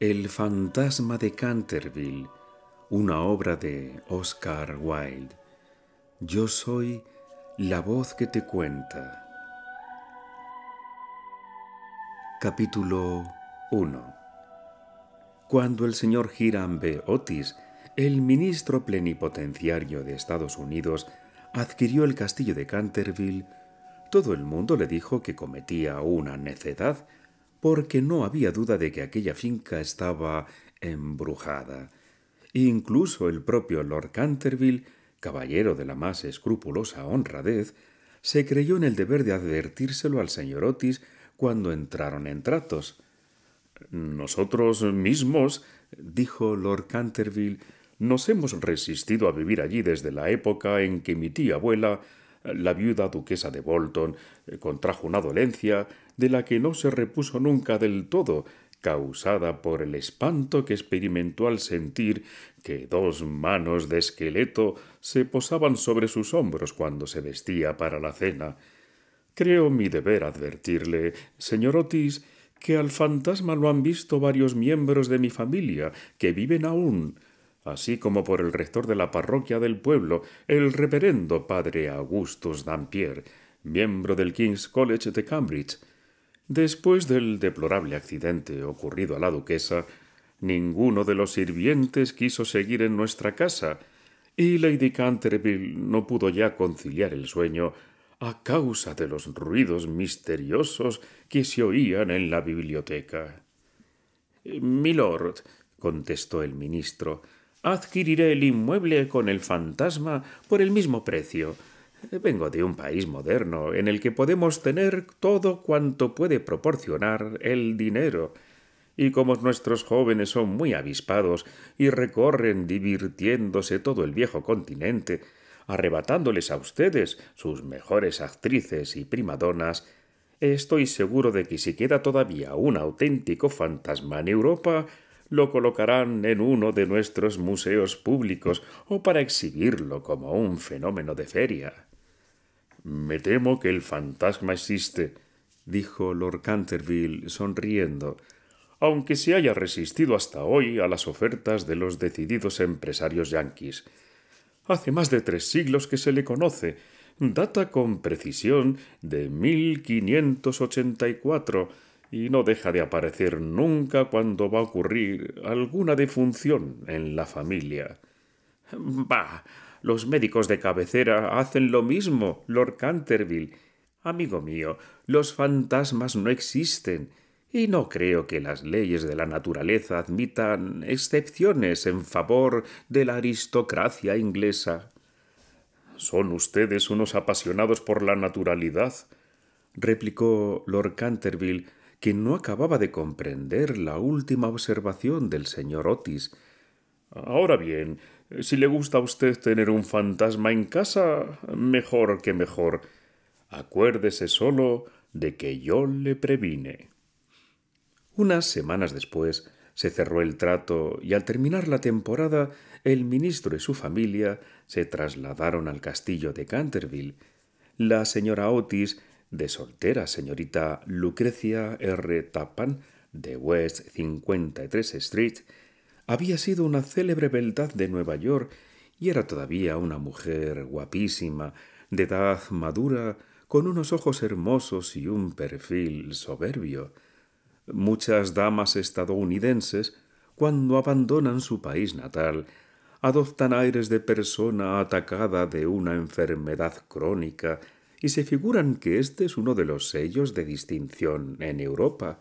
El fantasma de Canterville, una obra de Oscar Wilde. Yo soy la voz que te cuenta. Capítulo 1 Cuando el señor Hiram B. Otis, el ministro plenipotenciario de Estados Unidos, adquirió el castillo de Canterville, todo el mundo le dijo que cometía una necedad porque no había duda de que aquella finca estaba embrujada. Incluso el propio Lord Canterville, caballero de la más escrupulosa honradez, se creyó en el deber de advertírselo al señor Otis cuando entraron en tratos. Nosotros mismos, dijo Lord Canterville, nos hemos resistido a vivir allí desde la época en que mi tía abuela, la viuda duquesa de Bolton, contrajo una dolencia de la que no se repuso nunca del todo, causada por el espanto que experimentó al sentir que dos manos de esqueleto se posaban sobre sus hombros cuando se vestía para la cena. Creo mi deber advertirle, señor Otis, que al fantasma lo han visto varios miembros de mi familia que viven aún, así como por el rector de la parroquia del pueblo, el reverendo padre Augustus Dampier, miembro del King's College de Cambridge, Después del deplorable accidente ocurrido a la duquesa, ninguno de los sirvientes quiso seguir en nuestra casa, y Lady Canterville no pudo ya conciliar el sueño a causa de los ruidos misteriosos que se oían en la biblioteca. Milord, contestó el ministro, adquiriré el inmueble con el fantasma por el mismo precio Vengo de un país moderno en el que podemos tener todo cuanto puede proporcionar el dinero. Y como nuestros jóvenes son muy avispados y recorren divirtiéndose todo el viejo continente, arrebatándoles a ustedes sus mejores actrices y primadonas, estoy seguro de que si queda todavía un auténtico fantasma en Europa, lo colocarán en uno de nuestros museos públicos o para exhibirlo como un fenómeno de feria. Me temo que el fantasma existe, dijo Lord Canterville, sonriendo, aunque se haya resistido hasta hoy a las ofertas de los decididos empresarios yanquis. Hace más de tres siglos que se le conoce, data con precisión de 1584 y no deja de aparecer nunca cuando va a ocurrir alguna defunción en la familia. Bah, los médicos de cabecera hacen lo mismo, Lord Canterville. Amigo mío, los fantasmas no existen, y no creo que las leyes de la naturaleza admitan excepciones en favor de la aristocracia inglesa. Son ustedes unos apasionados por la naturalidad, replicó Lord Canterville, que no acababa de comprender la última observación del señor Otis. Ahora bien, si le gusta a usted tener un fantasma en casa, mejor que mejor. Acuérdese solo de que yo le previne. Unas semanas después se cerró el trato y al terminar la temporada el ministro y su familia se trasladaron al castillo de Canterville. La señora Otis, de soltera señorita Lucrecia R. Tappan, de West 53 Street, había sido una célebre beldad de Nueva York y era todavía una mujer guapísima, de edad madura, con unos ojos hermosos y un perfil soberbio. Muchas damas estadounidenses, cuando abandonan su país natal, adoptan aires de persona atacada de una enfermedad crónica y se figuran que este es uno de los sellos de distinción en Europa.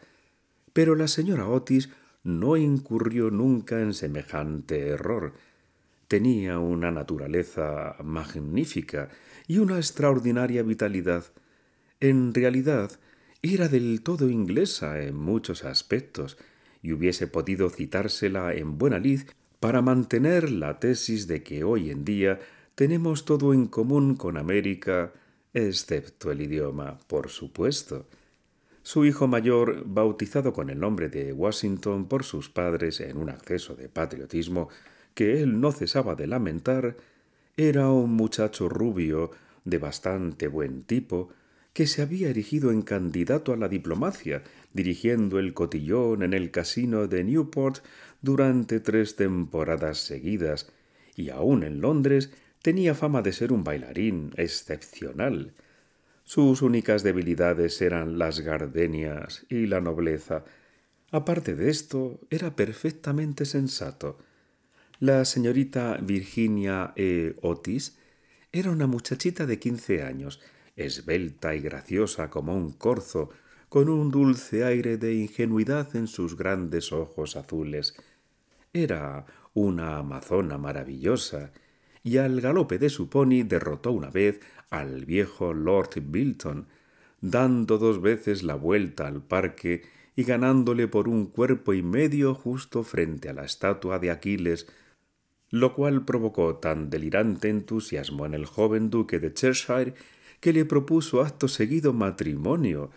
Pero la señora Otis no incurrió nunca en semejante error. Tenía una naturaleza magnífica y una extraordinaria vitalidad. En realidad, era del todo inglesa en muchos aspectos, y hubiese podido citársela en buena lid para mantener la tesis de que hoy en día tenemos todo en común con América, excepto el idioma, por supuesto. Su hijo mayor, bautizado con el nombre de Washington por sus padres en un acceso de patriotismo que él no cesaba de lamentar, era un muchacho rubio, de bastante buen tipo, que se había erigido en candidato a la diplomacia, dirigiendo el cotillón en el casino de Newport durante tres temporadas seguidas, y aún en Londres tenía fama de ser un bailarín excepcional, sus únicas debilidades eran las gardenias y la nobleza. Aparte de esto, era perfectamente sensato. La señorita Virginia E. Otis era una muchachita de quince años, esbelta y graciosa como un corzo, con un dulce aire de ingenuidad en sus grandes ojos azules. Era una amazona maravillosa, y al galope de su pony derrotó una vez al viejo Lord Bilton, dando dos veces la vuelta al parque y ganándole por un cuerpo y medio justo frente a la estatua de Aquiles, lo cual provocó tan delirante entusiasmo en el joven duque de Cheshire que le propuso acto seguido matrimonio,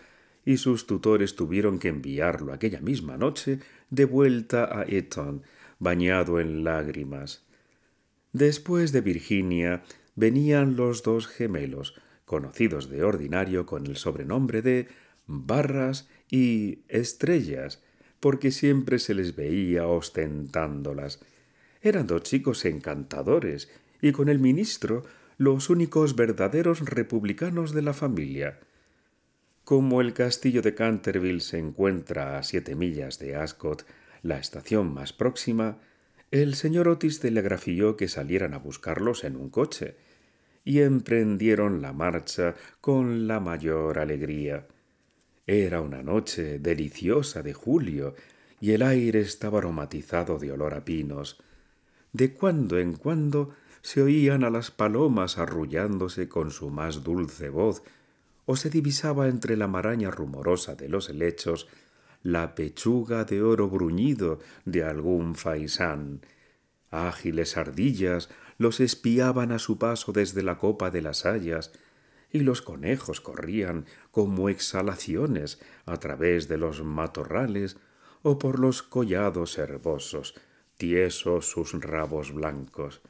y sus tutores tuvieron que enviarlo aquella misma noche de vuelta a Eton, bañado en lágrimas. Después de Virginia, venían los dos gemelos, conocidos de ordinario con el sobrenombre de barras y estrellas, porque siempre se les veía ostentándolas. Eran dos chicos encantadores y con el ministro los únicos verdaderos republicanos de la familia. Como el castillo de Canterville se encuentra a siete millas de Ascot, la estación más próxima, el señor Otis telegrafió que salieran a buscarlos en un coche, y emprendieron la marcha con la mayor alegría. Era una noche deliciosa de julio, y el aire estaba aromatizado de olor a pinos. De cuando en cuando se oían a las palomas arrullándose con su más dulce voz, o se divisaba entre la maraña rumorosa de los helechos la pechuga de oro bruñido de algún faisán. Ágiles ardillas los espiaban a su paso desde la copa de las hayas, y los conejos corrían como exhalaciones a través de los matorrales o por los collados herbosos, tiesos sus rabos blancos.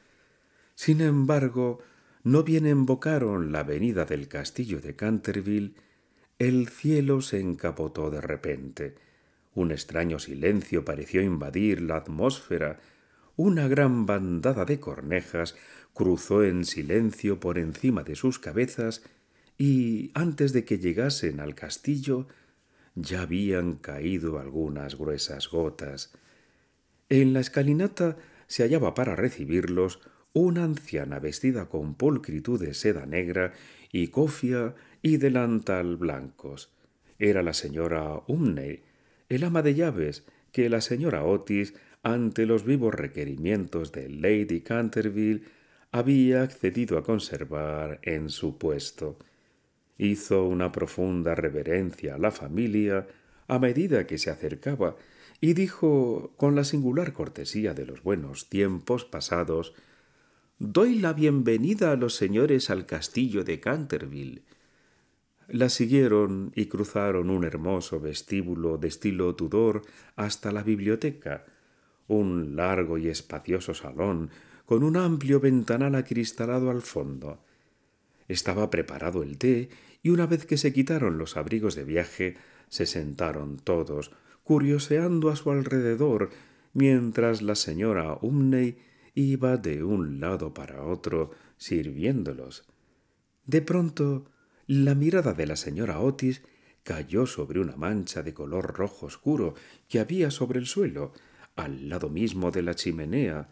Sin embargo, no bien embocaron la avenida del castillo de Canterville, el cielo se encapotó de repente. Un extraño silencio pareció invadir la atmósfera. Una gran bandada de cornejas cruzó en silencio por encima de sus cabezas y antes de que llegasen al castillo ya habían caído algunas gruesas gotas. En la escalinata se hallaba para recibirlos una anciana vestida con pulcritud de seda negra y cofia y delantal blancos. Era la señora Umney, el ama de llaves, que la señora Otis, ante los vivos requerimientos de Lady Canterville, había accedido a conservar en su puesto. Hizo una profunda reverencia a la familia a medida que se acercaba y dijo con la singular cortesía de los buenos tiempos pasados Doy la bienvenida a los señores al castillo de Canterville. La siguieron y cruzaron un hermoso vestíbulo de estilo Tudor hasta la biblioteca, un largo y espacioso salón con un amplio ventanal acristalado al fondo. Estaba preparado el té y una vez que se quitaron los abrigos de viaje, se sentaron todos, curioseando a su alrededor, mientras la señora Umney iba de un lado para otro sirviéndolos. De pronto la mirada de la señora Otis cayó sobre una mancha de color rojo oscuro que había sobre el suelo, al lado mismo de la chimenea,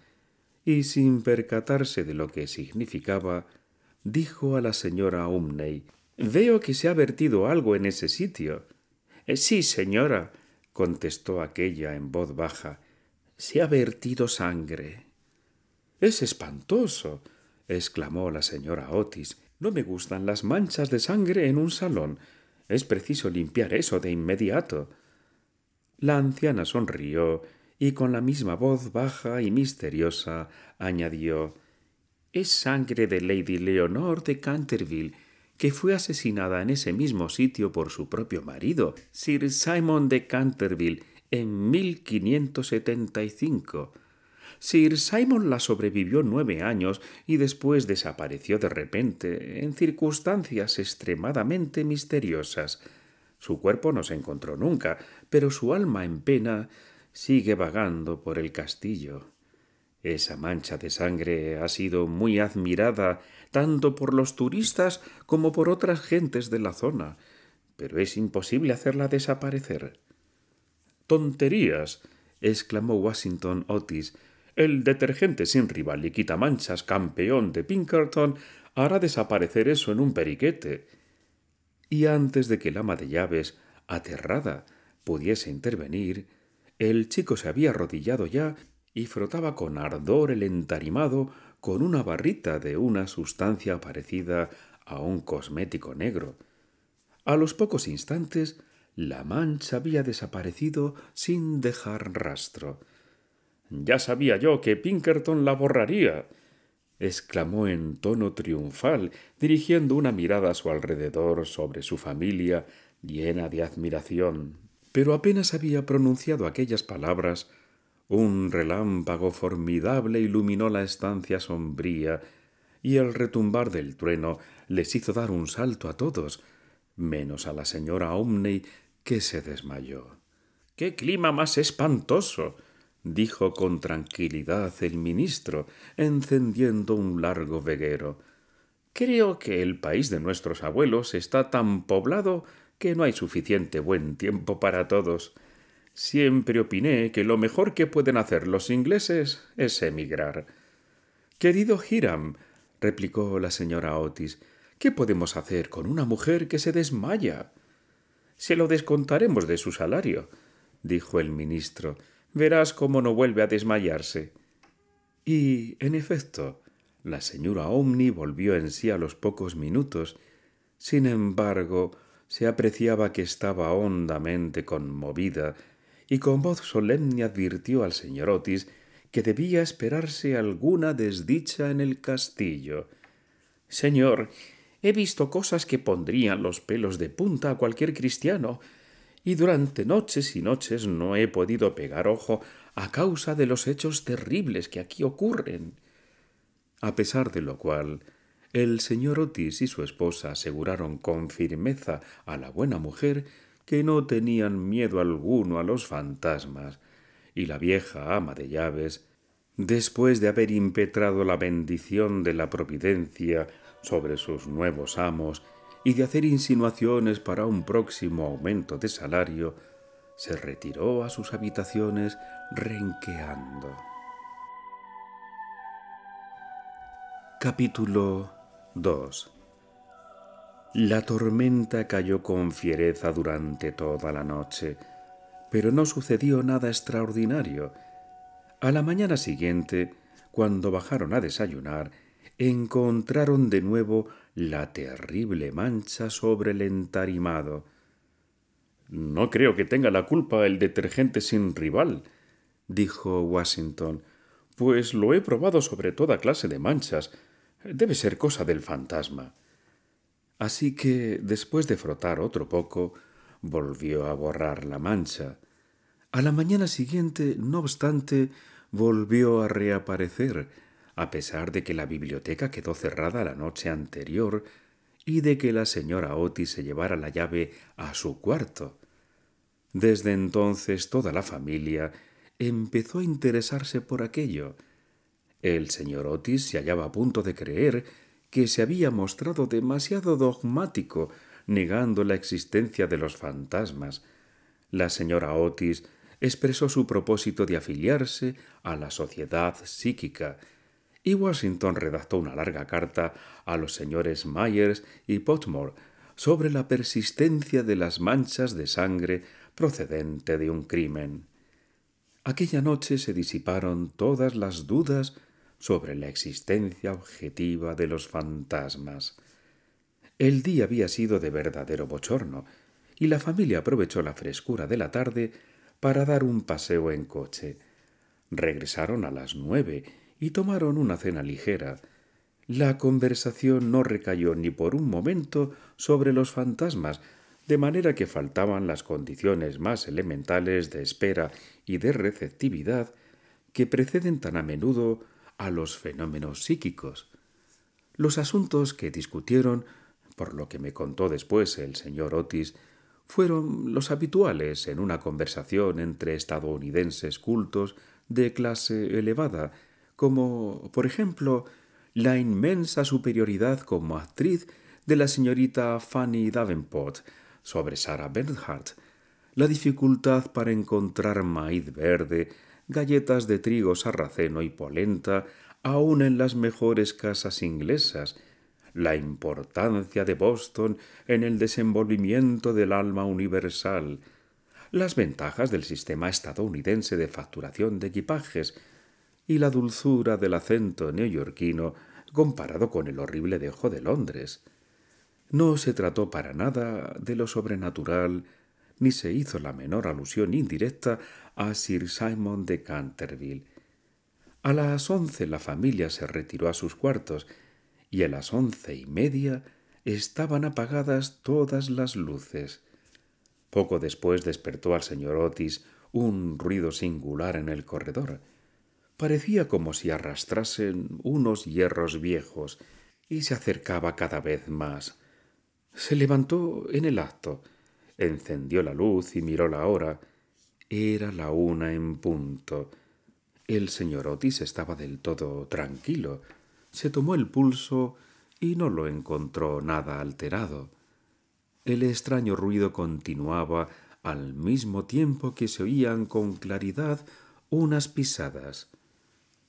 y sin percatarse de lo que significaba, dijo a la señora Umney Veo que se ha vertido algo en ese sitio. Eh, sí, señora, contestó aquella en voz baja. Se ha vertido sangre. Es espantoso. exclamó la señora Otis. No me gustan las manchas de sangre en un salón. Es preciso limpiar eso de inmediato. La anciana sonrió y con la misma voz baja y misteriosa añadió Es sangre de Lady Leonor de Canterville, que fue asesinada en ese mismo sitio por su propio marido, Sir Simon de Canterville, en 1575. Sir Simon la sobrevivió nueve años y después desapareció de repente, en circunstancias extremadamente misteriosas. Su cuerpo no se encontró nunca, pero su alma en pena sigue vagando por el castillo. Esa mancha de sangre ha sido muy admirada tanto por los turistas como por otras gentes de la zona, pero es imposible hacerla desaparecer. Tonterías. exclamó Washington Otis, el detergente sin rival y quitamanchas campeón de Pinkerton hará desaparecer eso en un periquete. Y antes de que el ama de llaves, aterrada, pudiese intervenir, el chico se había arrodillado ya y frotaba con ardor el entarimado con una barrita de una sustancia parecida a un cosmético negro. A los pocos instantes la mancha había desaparecido sin dejar rastro. Ya sabía yo que Pinkerton la borraría exclamó en tono triunfal, dirigiendo una mirada a su alrededor sobre su familia, llena de admiración. Pero apenas había pronunciado aquellas palabras, un relámpago formidable iluminó la estancia sombría, y el retumbar del trueno les hizo dar un salto a todos, menos a la señora Omney, que se desmayó. ¡Qué clima más espantoso! dijo con tranquilidad el ministro, encendiendo un largo veguero. Creo que el país de nuestros abuelos está tan poblado que no hay suficiente buen tiempo para todos. Siempre opiné que lo mejor que pueden hacer los ingleses es emigrar. Querido Hiram, replicó la señora Otis, ¿qué podemos hacer con una mujer que se desmaya? Se lo descontaremos de su salario, dijo el ministro. Verás cómo no vuelve a desmayarse. Y, en efecto, la señora Omni volvió en sí a los pocos minutos. Sin embargo, se apreciaba que estaba hondamente conmovida y con voz solemne advirtió al señor Otis que debía esperarse alguna desdicha en el castillo. Señor, he visto cosas que pondrían los pelos de punta a cualquier cristiano y durante noches y noches no he podido pegar ojo a causa de los hechos terribles que aquí ocurren. A pesar de lo cual, el señor Otis y su esposa aseguraron con firmeza a la buena mujer que no tenían miedo alguno a los fantasmas, y la vieja ama de llaves, después de haber impetrado la bendición de la providencia sobre sus nuevos amos y de hacer insinuaciones para un próximo aumento de salario, se retiró a sus habitaciones renqueando. Capítulo 2 La tormenta cayó con fiereza durante toda la noche, pero no sucedió nada extraordinario. A la mañana siguiente, cuando bajaron a desayunar, encontraron de nuevo la terrible mancha sobre el entarimado. No creo que tenga la culpa el detergente sin rival, dijo Washington, pues lo he probado sobre toda clase de manchas. Debe ser cosa del fantasma. Así que, después de frotar otro poco, volvió a borrar la mancha. A la mañana siguiente, no obstante, volvió a reaparecer, a pesar de que la biblioteca quedó cerrada la noche anterior y de que la señora Otis se llevara la llave a su cuarto. Desde entonces toda la familia empezó a interesarse por aquello. El señor Otis se hallaba a punto de creer que se había mostrado demasiado dogmático, negando la existencia de los fantasmas. La señora Otis expresó su propósito de afiliarse a la sociedad psíquica, y Washington redactó una larga carta a los señores Myers y Potmore sobre la persistencia de las manchas de sangre procedente de un crimen. Aquella noche se disiparon todas las dudas sobre la existencia objetiva de los fantasmas. El día había sido de verdadero bochorno, y la familia aprovechó la frescura de la tarde para dar un paseo en coche. Regresaron a las nueve y tomaron una cena ligera. La conversación no recayó ni por un momento sobre los fantasmas, de manera que faltaban las condiciones más elementales de espera y de receptividad que preceden tan a menudo a los fenómenos psíquicos. Los asuntos que discutieron, por lo que me contó después el señor Otis, fueron los habituales en una conversación entre estadounidenses cultos de clase elevada como por ejemplo la inmensa superioridad como actriz de la señorita Fanny Davenport sobre Sarah Bernhardt, la dificultad para encontrar maíz verde, galletas de trigo sarraceno y polenta, aun en las mejores casas inglesas, la importancia de Boston en el desenvolvimiento del alma universal, las ventajas del sistema estadounidense de facturación de equipajes, y la dulzura del acento neoyorquino comparado con el horrible dejo de Londres. No se trató para nada de lo sobrenatural, ni se hizo la menor alusión indirecta a Sir Simon de Canterville. A las once la familia se retiró a sus cuartos, y a las once y media estaban apagadas todas las luces. Poco después despertó al señor Otis un ruido singular en el corredor. Parecía como si arrastrasen unos hierros viejos y se acercaba cada vez más. Se levantó en el acto, encendió la luz y miró la hora. Era la una en punto. El señor Otis estaba del todo tranquilo. Se tomó el pulso y no lo encontró nada alterado. El extraño ruido continuaba al mismo tiempo que se oían con claridad unas pisadas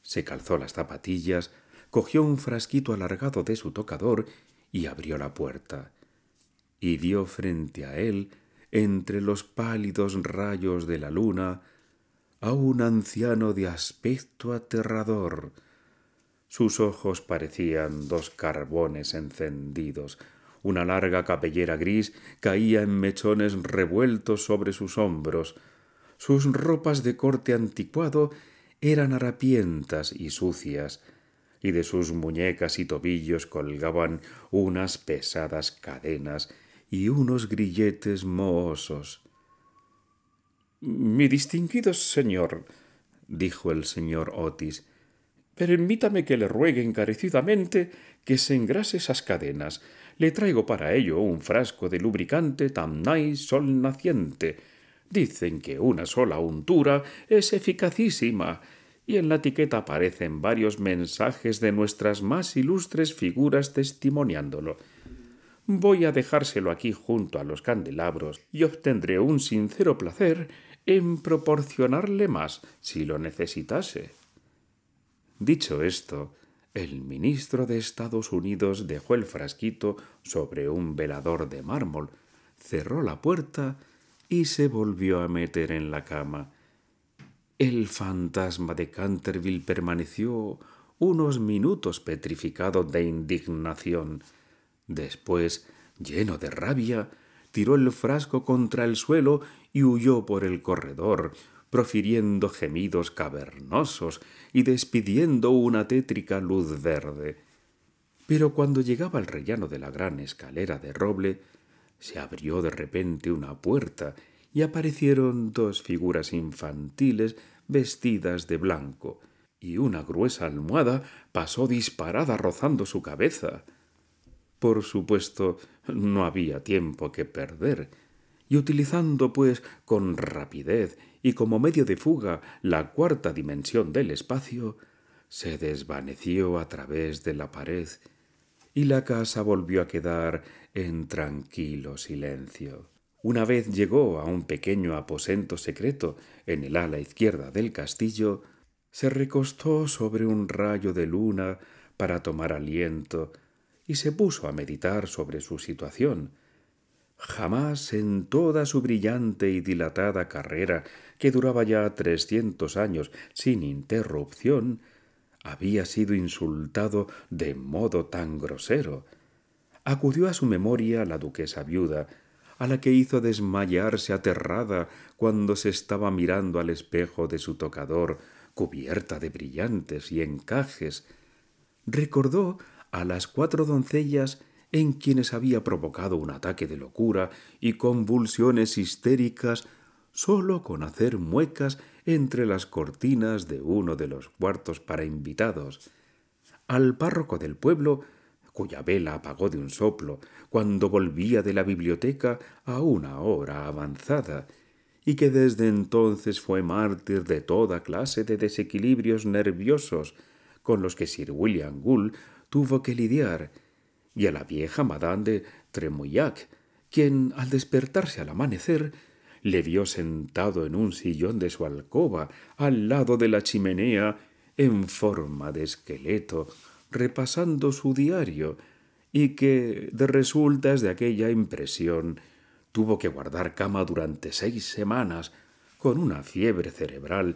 se calzó las zapatillas, cogió un frasquito alargado de su tocador y abrió la puerta. Y dio frente a él, entre los pálidos rayos de la luna, a un anciano de aspecto aterrador. Sus ojos parecían dos carbones encendidos. Una larga capellera gris caía en mechones revueltos sobre sus hombros. Sus ropas de corte anticuado eran harapientas y sucias, y de sus muñecas y tobillos colgaban unas pesadas cadenas y unos grilletes mohosos. Mi distinguido señor, dijo el señor Otis, permítame que le ruegue encarecidamente que se engrase esas cadenas. Le traigo para ello un frasco de lubricante Tamnai sol naciente, Dicen que una sola untura es eficacísima, y en la etiqueta aparecen varios mensajes de nuestras más ilustres figuras testimoniándolo. Voy a dejárselo aquí junto a los candelabros y obtendré un sincero placer en proporcionarle más si lo necesitase. Dicho esto, el ministro de Estados Unidos dejó el frasquito sobre un velador de mármol, cerró la puerta y se volvió a meter en la cama. El fantasma de Canterville permaneció unos minutos petrificado de indignación. Después, lleno de rabia, tiró el frasco contra el suelo y huyó por el corredor, profiriendo gemidos cavernosos y despidiendo una tétrica luz verde. Pero cuando llegaba al rellano de la gran escalera de roble, se abrió de repente una puerta y aparecieron dos figuras infantiles vestidas de blanco, y una gruesa almohada pasó disparada rozando su cabeza. Por supuesto, no había tiempo que perder, y utilizando, pues, con rapidez y como medio de fuga la cuarta dimensión del espacio, se desvaneció a través de la pared y la casa volvió a quedar en tranquilo silencio. Una vez llegó a un pequeño aposento secreto en el ala izquierda del castillo, se recostó sobre un rayo de luna para tomar aliento y se puso a meditar sobre su situación. Jamás en toda su brillante y dilatada carrera, que duraba ya trescientos años sin interrupción, había sido insultado de modo tan grosero. Acudió a su memoria la duquesa viuda, a la que hizo desmayarse aterrada cuando se estaba mirando al espejo de su tocador, cubierta de brillantes y encajes. Recordó a las cuatro doncellas en quienes había provocado un ataque de locura y convulsiones histéricas sólo con hacer muecas entre las cortinas de uno de los cuartos para invitados, al párroco del pueblo, cuya vela apagó de un soplo cuando volvía de la biblioteca a una hora avanzada, y que desde entonces fue mártir de toda clase de desequilibrios nerviosos con los que Sir William Gould tuvo que lidiar, y a la vieja Madame de Tremouillac, quien, al despertarse al amanecer, le vio sentado en un sillón de su alcoba, al lado de la chimenea, en forma de esqueleto, repasando su diario, y que, de resultas de aquella impresión, tuvo que guardar cama durante seis semanas, con una fiebre cerebral,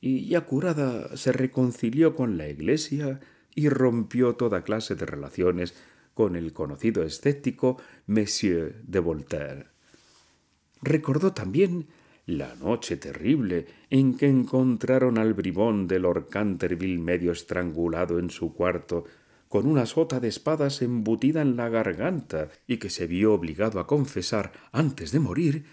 y ya curada se reconcilió con la Iglesia y rompió toda clase de relaciones con el conocido escéptico Monsieur de Voltaire. Recordó también la noche terrible en que encontraron al bribón de Lord Canterville medio estrangulado en su cuarto, con una sota de espadas embutida en la garganta, y que se vio obligado a confesar, antes de morir,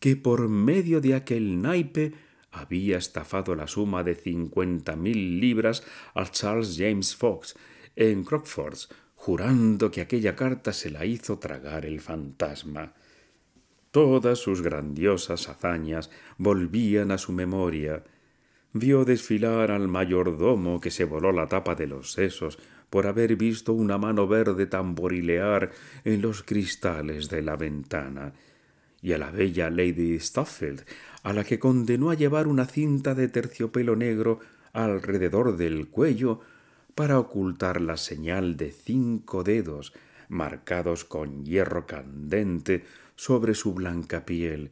que por medio de aquel naipe había estafado la suma de cincuenta mil libras al Charles James Fox en Crockford's, jurando que aquella carta se la hizo tragar el fantasma. Todas sus grandiosas hazañas volvían a su memoria. Vio desfilar al mayordomo que se voló la tapa de los sesos por haber visto una mano verde tamborilear en los cristales de la ventana, y a la bella Lady Stafford, a la que condenó a llevar una cinta de terciopelo negro alrededor del cuello para ocultar la señal de cinco dedos marcados con hierro candente sobre su blanca piel,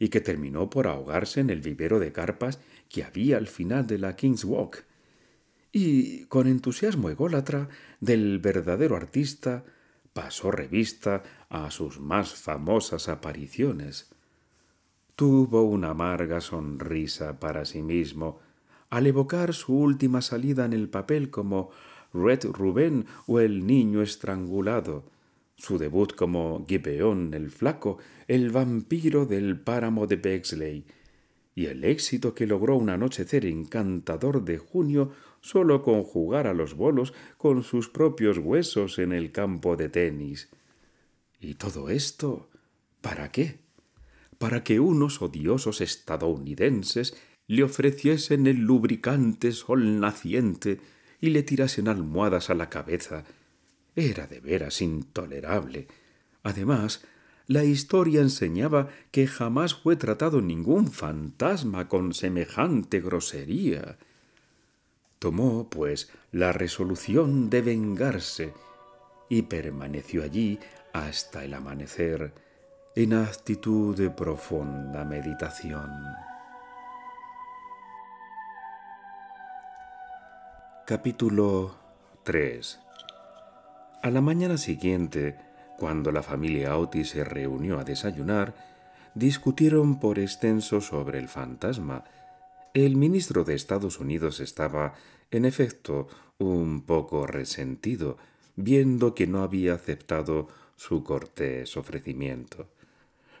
y que terminó por ahogarse en el vivero de carpas que había al final de la King's Walk. Y, con entusiasmo ególatra del verdadero artista, pasó revista a sus más famosas apariciones. Tuvo una amarga sonrisa para sí mismo al evocar su última salida en el papel como Red Rubén o el niño estrangulado, su debut como Gibeón el Flaco, el vampiro del páramo de Bexley, y el éxito que logró un anochecer encantador de junio solo con jugar a los bolos con sus propios huesos en el campo de tenis. ¿Y todo esto? ¿Para qué? Para que unos odiosos estadounidenses le ofreciesen el lubricante sol naciente y le tirasen almohadas a la cabeza era de veras intolerable. Además, la historia enseñaba que jamás fue tratado ningún fantasma con semejante grosería. Tomó, pues, la resolución de vengarse y permaneció allí hasta el amanecer, en actitud de profunda meditación. Capítulo 3 a la mañana siguiente, cuando la familia Auti se reunió a desayunar, discutieron por extenso sobre el fantasma. El ministro de Estados Unidos estaba, en efecto, un poco resentido, viendo que no había aceptado su cortés ofrecimiento.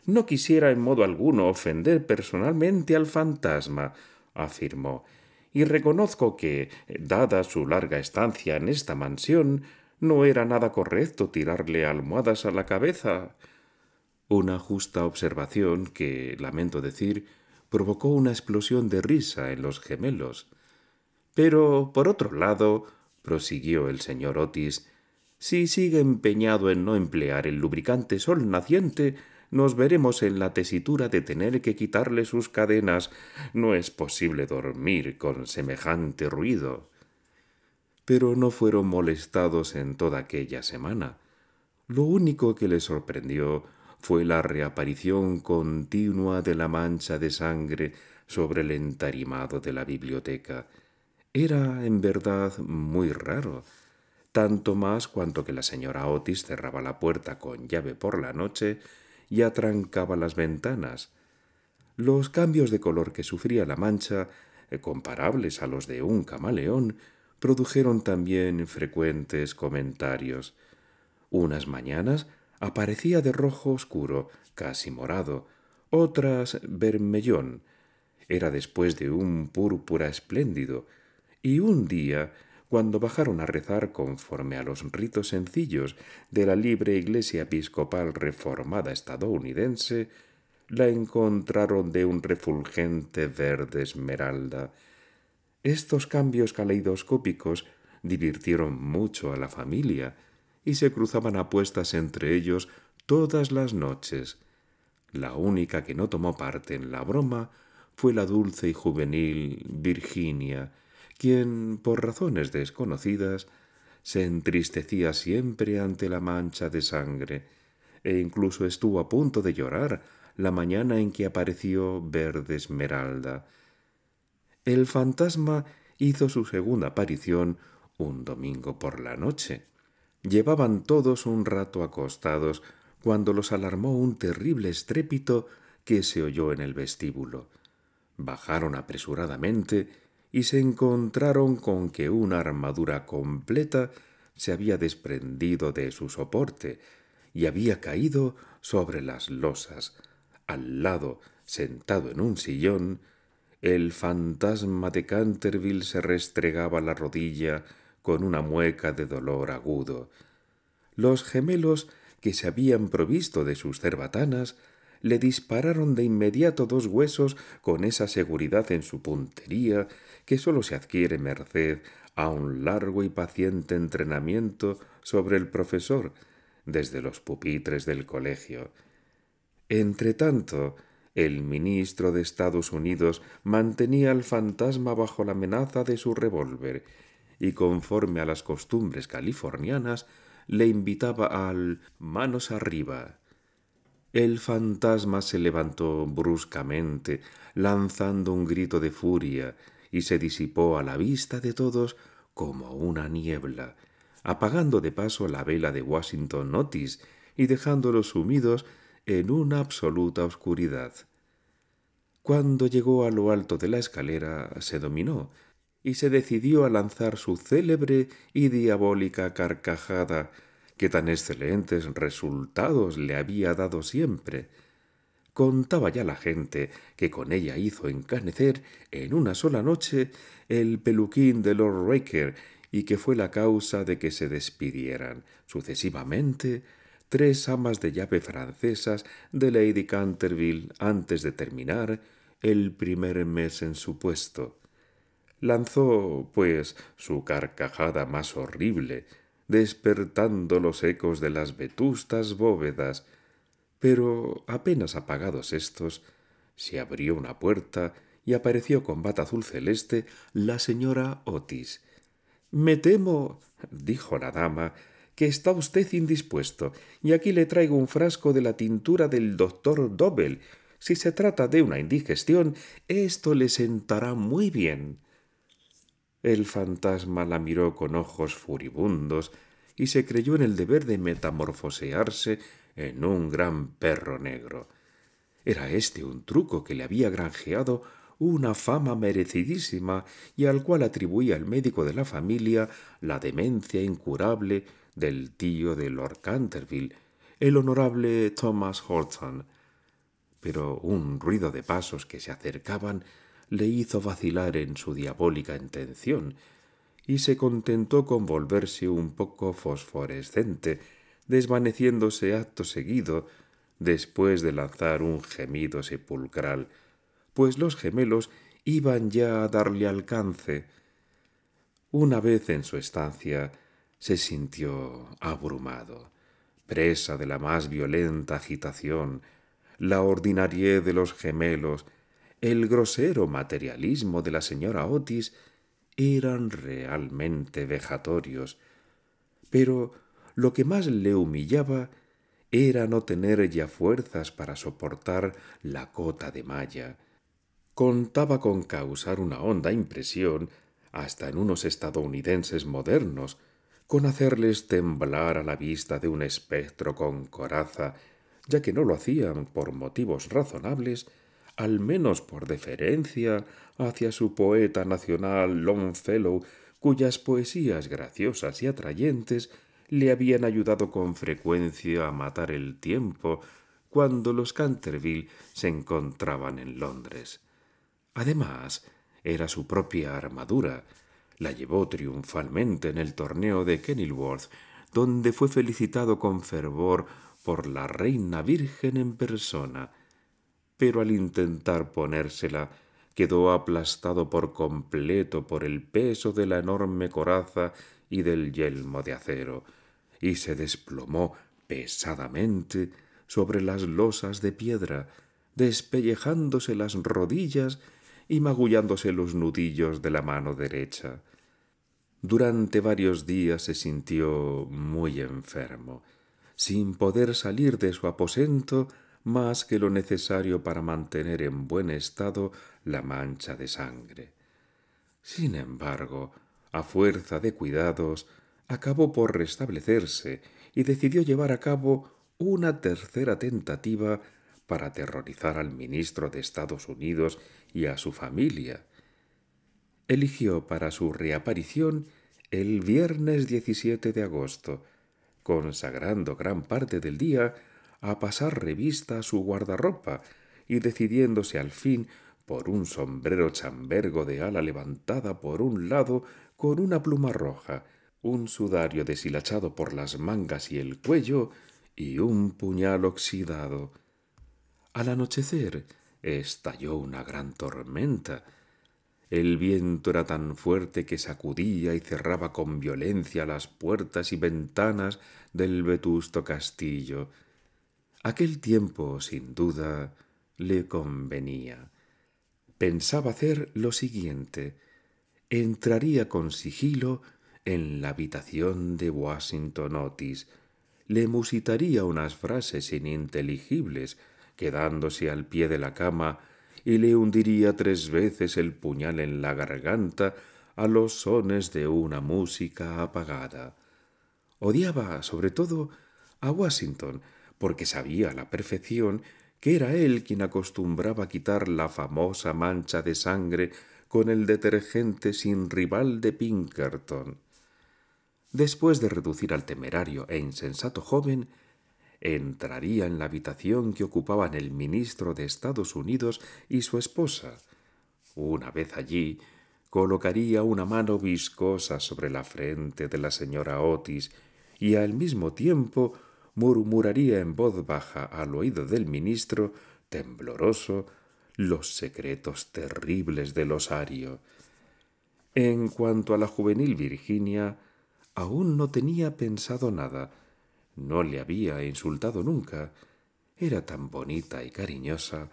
No quisiera en modo alguno ofender personalmente al fantasma, afirmó, y reconozco que, dada su larga estancia en esta mansión, no era nada correcto tirarle almohadas a la cabeza. Una justa observación que, lamento decir, provocó una explosión de risa en los gemelos. Pero, por otro lado, prosiguió el señor Otis, si sigue empeñado en no emplear el lubricante sol naciente, nos veremos en la tesitura de tener que quitarle sus cadenas. No es posible dormir con semejante ruido pero no fueron molestados en toda aquella semana. Lo único que les sorprendió fue la reaparición continua de la mancha de sangre sobre el entarimado de la biblioteca. Era, en verdad, muy raro, tanto más cuanto que la señora Otis cerraba la puerta con llave por la noche y atrancaba las ventanas. Los cambios de color que sufría la mancha, eh, comparables a los de un camaleón, produjeron también frecuentes comentarios. Unas mañanas aparecía de rojo oscuro, casi morado, otras vermellón Era después de un púrpura espléndido, y un día, cuando bajaron a rezar conforme a los ritos sencillos de la libre iglesia episcopal reformada estadounidense, la encontraron de un refulgente verde esmeralda, estos cambios caleidoscópicos divirtieron mucho a la familia y se cruzaban apuestas entre ellos todas las noches. La única que no tomó parte en la broma fue la dulce y juvenil Virginia, quien, por razones desconocidas, se entristecía siempre ante la mancha de sangre, e incluso estuvo a punto de llorar la mañana en que apareció verde esmeralda, el fantasma hizo su segunda aparición un domingo por la noche. Llevaban todos un rato acostados cuando los alarmó un terrible estrépito que se oyó en el vestíbulo. Bajaron apresuradamente y se encontraron con que una armadura completa se había desprendido de su soporte y había caído sobre las losas. Al lado, sentado en un sillón, el fantasma de Canterville se restregaba la rodilla con una mueca de dolor agudo. Los gemelos que se habían provisto de sus cerbatanas le dispararon de inmediato dos huesos con esa seguridad en su puntería que sólo se adquiere merced a un largo y paciente entrenamiento sobre el profesor desde los pupitres del colegio. Entretanto, el ministro de Estados Unidos mantenía al fantasma bajo la amenaza de su revólver y conforme a las costumbres californianas le invitaba al manos arriba. El fantasma se levantó bruscamente, lanzando un grito de furia, y se disipó a la vista de todos como una niebla, apagando de paso la vela de Washington Otis y dejándolos sumidos en una absoluta oscuridad. Cuando llegó a lo alto de la escalera, se dominó y se decidió a lanzar su célebre y diabólica carcajada, que tan excelentes resultados le había dado siempre. Contaba ya la gente que con ella hizo encanecer en una sola noche el peluquín de Lord Raker y que fue la causa de que se despidieran sucesivamente tres amas de llave francesas de Lady Canterville antes de terminar el primer mes en su puesto. Lanzó, pues, su carcajada más horrible, despertando los ecos de las vetustas bóvedas, pero apenas apagados estos, se abrió una puerta y apareció con bata azul celeste la señora Otis. Me temo, dijo la dama, que está usted indispuesto, y aquí le traigo un frasco de la tintura del doctor Dobel. Si se trata de una indigestión, esto le sentará muy bien. El fantasma la miró con ojos furibundos y se creyó en el deber de metamorfosearse en un gran perro negro. Era este un truco que le había granjeado una fama merecidísima y al cual atribuía el médico de la familia la demencia incurable del tío de Lord Canterville, el honorable Thomas Horton. Pero un ruido de pasos que se acercaban le hizo vacilar en su diabólica intención, y se contentó con volverse un poco fosforescente, desvaneciéndose acto seguido, después de lanzar un gemido sepulcral, pues los gemelos iban ya a darle alcance. Una vez en su estancia, se sintió abrumado, presa de la más violenta agitación, la ordinarie de los gemelos, el grosero materialismo de la señora Otis eran realmente vejatorios, pero lo que más le humillaba era no tener ya fuerzas para soportar la cota de malla. Contaba con causar una honda impresión hasta en unos estadounidenses modernos, con hacerles temblar a la vista de un espectro con coraza, ya que no lo hacían por motivos razonables, al menos por deferencia hacia su poeta nacional Longfellow, cuyas poesías graciosas y atrayentes le habían ayudado con frecuencia a matar el tiempo cuando los Canterville se encontraban en Londres. Además, era su propia armadura, la llevó triunfalmente en el torneo de Kenilworth, donde fue felicitado con fervor por la Reina Virgen en persona, pero al intentar ponérsela quedó aplastado por completo por el peso de la enorme coraza y del yelmo de acero, y se desplomó pesadamente sobre las losas de piedra, despellejándose las rodillas y magullándose los nudillos de la mano derecha. Durante varios días se sintió muy enfermo, sin poder salir de su aposento más que lo necesario para mantener en buen estado la mancha de sangre. Sin embargo, a fuerza de cuidados, acabó por restablecerse y decidió llevar a cabo una tercera tentativa para aterrorizar al ministro de Estados Unidos y a su familia. Eligió para su reaparición el viernes 17 de agosto, consagrando gran parte del día a pasar revista a su guardarropa y decidiéndose al fin por un sombrero chambergo de ala levantada por un lado con una pluma roja, un sudario deshilachado por las mangas y el cuello y un puñal oxidado. Al anochecer, estalló una gran tormenta. El viento era tan fuerte que sacudía y cerraba con violencia las puertas y ventanas del vetusto castillo. Aquel tiempo, sin duda, le convenía. Pensaba hacer lo siguiente. Entraría con sigilo en la habitación de Washington Otis. Le musitaría unas frases ininteligibles, quedándose al pie de la cama, y le hundiría tres veces el puñal en la garganta a los sones de una música apagada. Odiaba, sobre todo, a Washington, porque sabía a la perfección que era él quien acostumbraba quitar la famosa mancha de sangre con el detergente sin rival de Pinkerton. Después de reducir al temerario e insensato joven, entraría en la habitación que ocupaban el ministro de Estados Unidos y su esposa. Una vez allí, colocaría una mano viscosa sobre la frente de la señora Otis y al mismo tiempo murmuraría en voz baja al oído del ministro, tembloroso, los secretos terribles del osario. En cuanto a la juvenil Virginia, aún no tenía pensado nada, no le había insultado nunca. Era tan bonita y cariñosa.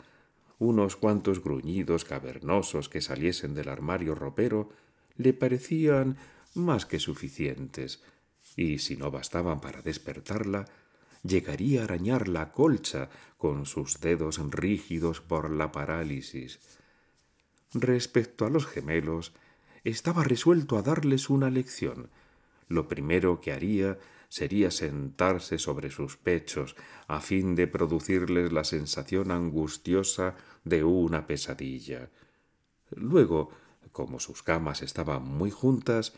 Unos cuantos gruñidos cavernosos que saliesen del armario ropero le parecían más que suficientes, y si no bastaban para despertarla, llegaría a arañar la colcha con sus dedos rígidos por la parálisis. Respecto a los gemelos, estaba resuelto a darles una lección. Lo primero que haría sería sentarse sobre sus pechos a fin de producirles la sensación angustiosa de una pesadilla. Luego, como sus camas estaban muy juntas,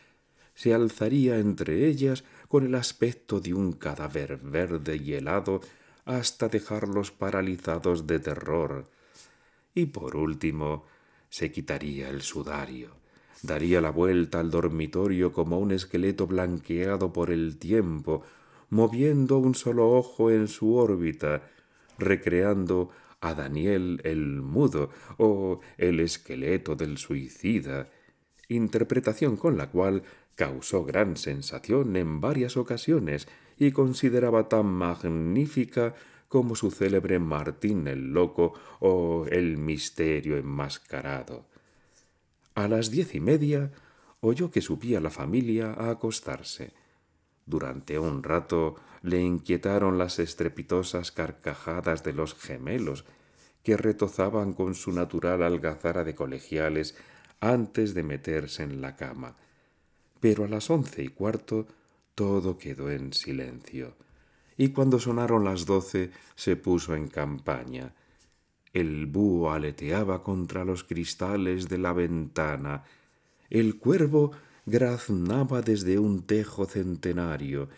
se alzaría entre ellas con el aspecto de un cadáver verde y helado hasta dejarlos paralizados de terror. Y por último, se quitaría el sudario daría la vuelta al dormitorio como un esqueleto blanqueado por el tiempo, moviendo un solo ojo en su órbita, recreando a Daniel el mudo o el esqueleto del suicida, interpretación con la cual causó gran sensación en varias ocasiones y consideraba tan magnífica como su célebre Martín el Loco o el Misterio Enmascarado. A las diez y media oyó que subía la familia a acostarse. Durante un rato le inquietaron las estrepitosas carcajadas de los gemelos, que retozaban con su natural algazara de colegiales antes de meterse en la cama. Pero a las once y cuarto todo quedó en silencio, y cuando sonaron las doce se puso en campaña. El búho aleteaba contra los cristales de la ventana. El cuervo graznaba desde un tejo centenario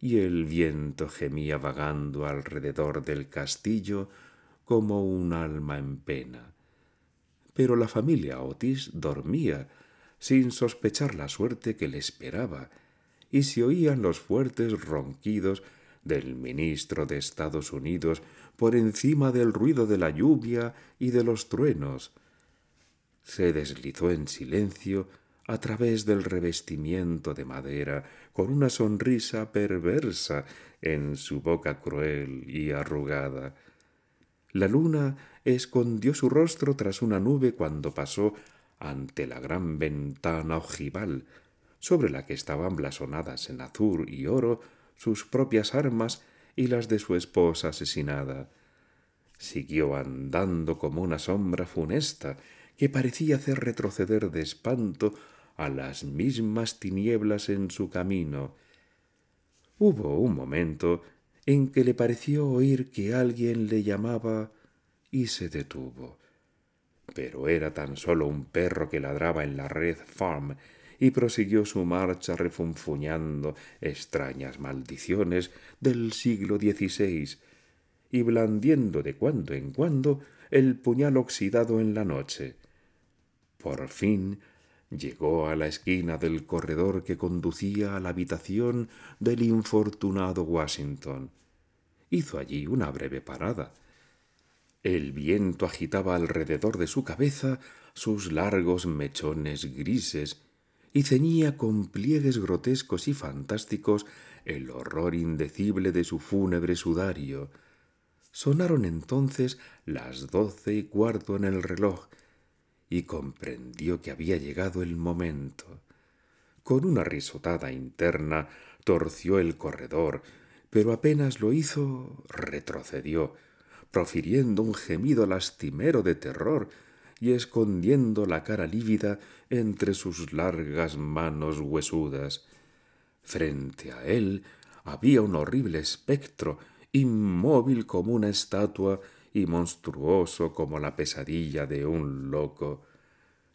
y el viento gemía vagando alrededor del castillo como un alma en pena. Pero la familia Otis dormía, sin sospechar la suerte que le esperaba, y se oían los fuertes ronquidos del ministro de Estados Unidos por encima del ruido de la lluvia y de los truenos. Se deslizó en silencio a través del revestimiento de madera con una sonrisa perversa en su boca cruel y arrugada. La luna escondió su rostro tras una nube cuando pasó ante la gran ventana ojival, sobre la que estaban blasonadas en azul y oro sus propias armas y las de su esposa asesinada. Siguió andando como una sombra funesta que parecía hacer retroceder de espanto a las mismas tinieblas en su camino. Hubo un momento en que le pareció oír que alguien le llamaba y se detuvo. Pero era tan solo un perro que ladraba en la red farm y prosiguió su marcha refunfuñando extrañas maldiciones del siglo XVI y blandiendo de cuando en cuando el puñal oxidado en la noche. Por fin llegó a la esquina del corredor que conducía a la habitación del infortunado Washington. Hizo allí una breve parada. El viento agitaba alrededor de su cabeza sus largos mechones grises y ceñía con pliegues grotescos y fantásticos el horror indecible de su fúnebre sudario. Sonaron entonces las doce y cuarto en el reloj, y comprendió que había llegado el momento. Con una risotada interna torció el corredor, pero apenas lo hizo retrocedió, profiriendo un gemido lastimero de terror y escondiendo la cara lívida entre sus largas manos huesudas. Frente a él había un horrible espectro, inmóvil como una estatua y monstruoso como la pesadilla de un loco.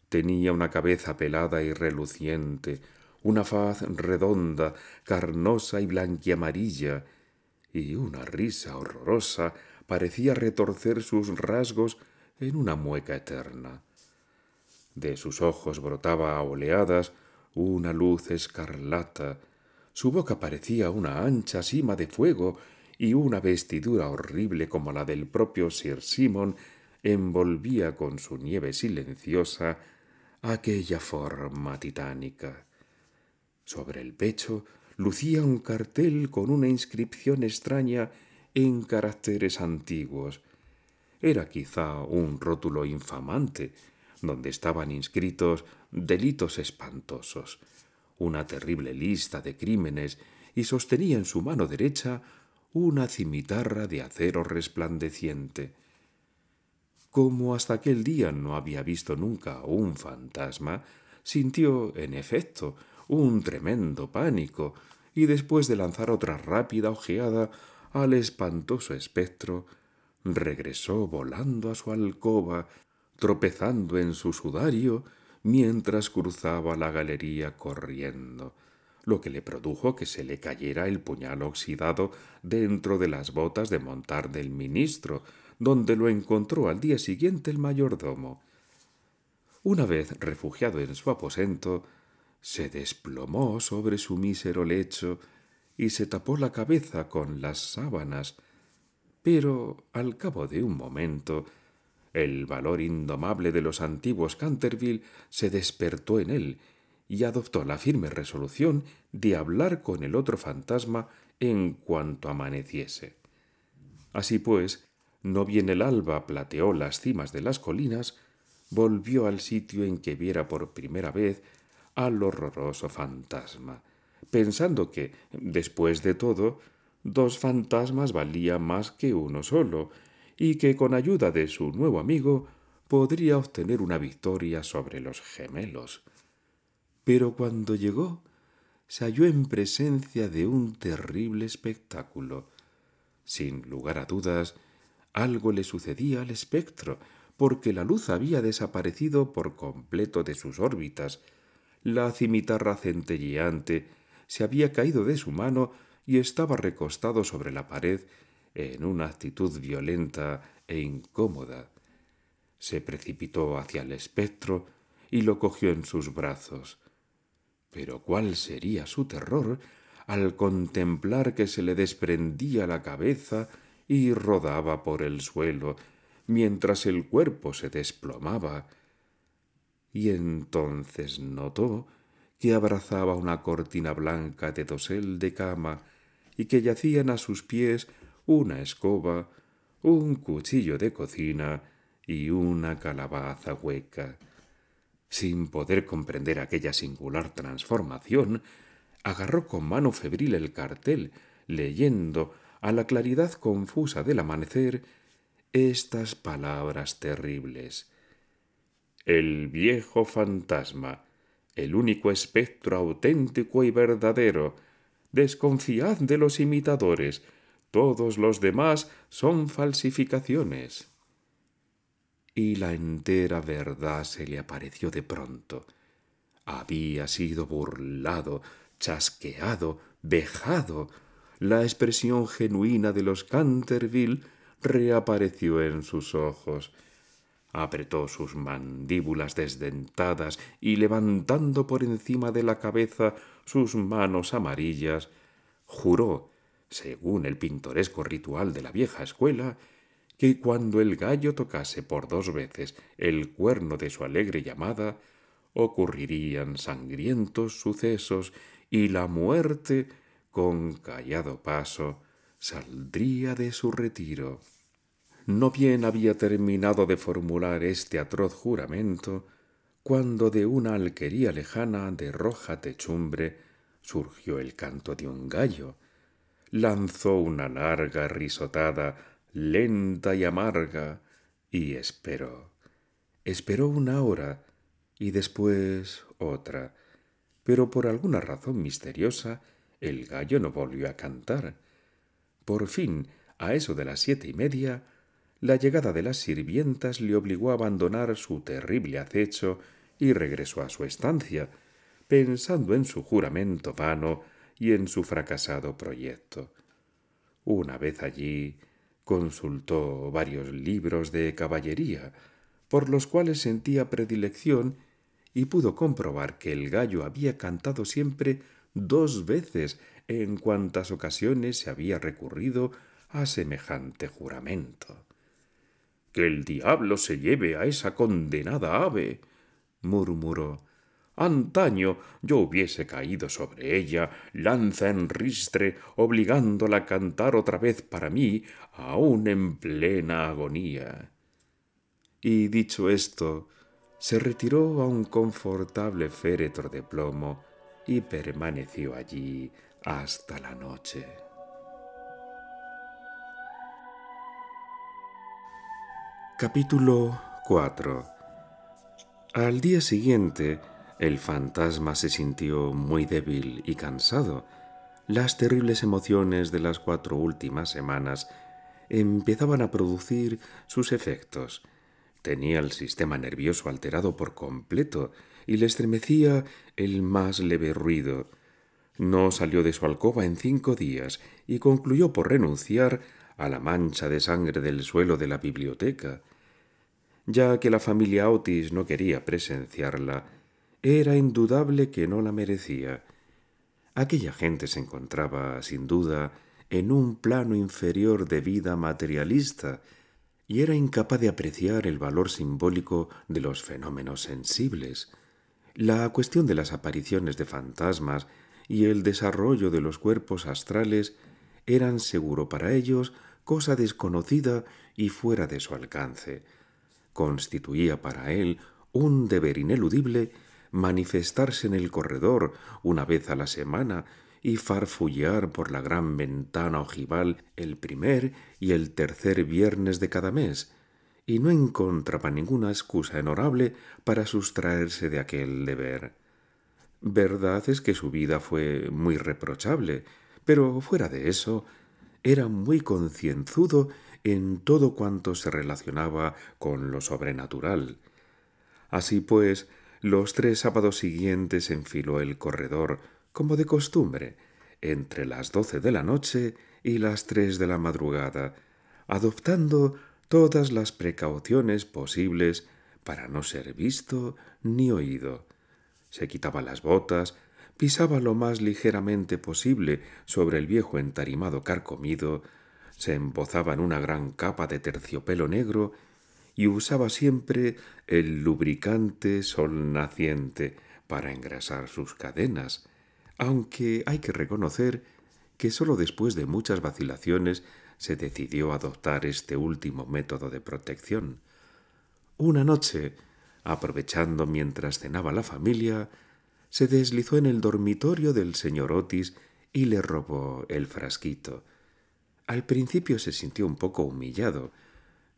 Tenía una cabeza pelada y reluciente, una faz redonda, carnosa y blanquiamarilla, y una risa horrorosa parecía retorcer sus rasgos en una mueca eterna. De sus ojos brotaba a oleadas una luz escarlata, su boca parecía una ancha sima de fuego y una vestidura horrible como la del propio Sir Simon envolvía con su nieve silenciosa aquella forma titánica. Sobre el pecho lucía un cartel con una inscripción extraña en caracteres antiguos, era quizá un rótulo infamante, donde estaban inscritos delitos espantosos, una terrible lista de crímenes, y sostenía en su mano derecha una cimitarra de acero resplandeciente. Como hasta aquel día no había visto nunca un fantasma, sintió, en efecto, un tremendo pánico, y después de lanzar otra rápida ojeada al espantoso espectro, regresó volando a su alcoba, tropezando en su sudario, mientras cruzaba la galería corriendo, lo que le produjo que se le cayera el puñal oxidado dentro de las botas de montar del ministro, donde lo encontró al día siguiente el mayordomo. Una vez refugiado en su aposento, se desplomó sobre su mísero lecho y se tapó la cabeza con las sábanas, pero al cabo de un momento, el valor indomable de los antiguos Canterville se despertó en él y adoptó la firme resolución de hablar con el otro fantasma en cuanto amaneciese. Así pues, no bien el alba plateó las cimas de las colinas, volvió al sitio en que viera por primera vez al horroroso fantasma, pensando que, después de todo, dos fantasmas valía más que uno solo, y que con ayuda de su nuevo amigo podría obtener una victoria sobre los gemelos. Pero cuando llegó, se halló en presencia de un terrible espectáculo. Sin lugar a dudas, algo le sucedía al espectro, porque la luz había desaparecido por completo de sus órbitas. La cimitarra centelleante se había caído de su mano y estaba recostado sobre la pared en una actitud violenta e incómoda. Se precipitó hacia el espectro y lo cogió en sus brazos. Pero cuál sería su terror al contemplar que se le desprendía la cabeza y rodaba por el suelo, mientras el cuerpo se desplomaba. Y entonces notó que abrazaba una cortina blanca de dosel de cama y que yacían a sus pies una escoba, un cuchillo de cocina y una calabaza hueca. Sin poder comprender aquella singular transformación, agarró con mano febril el cartel, leyendo a la claridad confusa del amanecer estas palabras terribles. El viejo fantasma, el único espectro auténtico y verdadero, Desconfiad de los imitadores, todos los demás son falsificaciones. Y la entera verdad se le apareció de pronto. Había sido burlado, chasqueado, vejado. La expresión genuina de los Canterville reapareció en sus ojos. Apretó sus mandíbulas desdentadas y levantando por encima de la cabeza sus manos amarillas, juró, según el pintoresco ritual de la vieja escuela, que cuando el gallo tocase por dos veces el cuerno de su alegre llamada, ocurrirían sangrientos sucesos y la muerte, con callado paso, saldría de su retiro. No bien había terminado de formular este atroz juramento, cuando de una alquería lejana de roja techumbre surgió el canto de un gallo, lanzó una larga risotada, lenta y amarga, y esperó. Esperó una hora y después otra, pero por alguna razón misteriosa el gallo no volvió a cantar. Por fin, a eso de las siete y media, la llegada de las sirvientas le obligó a abandonar su terrible acecho y regresó a su estancia, pensando en su juramento vano y en su fracasado proyecto. Una vez allí, consultó varios libros de caballería, por los cuales sentía predilección y pudo comprobar que el gallo había cantado siempre dos veces en cuantas ocasiones se había recurrido a semejante juramento. Que el diablo se lleve a esa condenada ave, murmuró. Antaño yo hubiese caído sobre ella, lanza en ristre, obligándola a cantar otra vez para mí, aún en plena agonía. Y dicho esto, se retiró a un confortable féretro de plomo y permaneció allí hasta la noche. Capítulo 4 Al día siguiente, el fantasma se sintió muy débil y cansado. Las terribles emociones de las cuatro últimas semanas empezaban a producir sus efectos. Tenía el sistema nervioso alterado por completo y le estremecía el más leve ruido. No salió de su alcoba en cinco días y concluyó por renunciar a la mancha de sangre del suelo de la biblioteca, ya que la familia Otis no quería presenciarla, era indudable que no la merecía. Aquella gente se encontraba, sin duda, en un plano inferior de vida materialista y era incapaz de apreciar el valor simbólico de los fenómenos sensibles. La cuestión de las apariciones de fantasmas y el desarrollo de los cuerpos astrales eran seguro para ellos cosa desconocida y fuera de su alcance constituía para él un deber ineludible manifestarse en el corredor una vez a la semana y farfullar por la gran ventana ojival el primer y el tercer viernes de cada mes, y no encontraba ninguna excusa honorable para sustraerse de aquel deber. Verdad es que su vida fue muy reprochable, pero fuera de eso, era muy concienzudo en todo cuanto se relacionaba con lo sobrenatural. Así pues, los tres sábados siguientes enfiló el corredor, como de costumbre, entre las doce de la noche y las tres de la madrugada, adoptando todas las precauciones posibles para no ser visto ni oído. Se quitaba las botas, pisaba lo más ligeramente posible sobre el viejo entarimado carcomido se embozaba en una gran capa de terciopelo negro y usaba siempre el lubricante sol naciente para engrasar sus cadenas, aunque hay que reconocer que sólo después de muchas vacilaciones se decidió adoptar este último método de protección. Una noche, aprovechando mientras cenaba la familia, se deslizó en el dormitorio del señor Otis y le robó el frasquito. Al principio se sintió un poco humillado,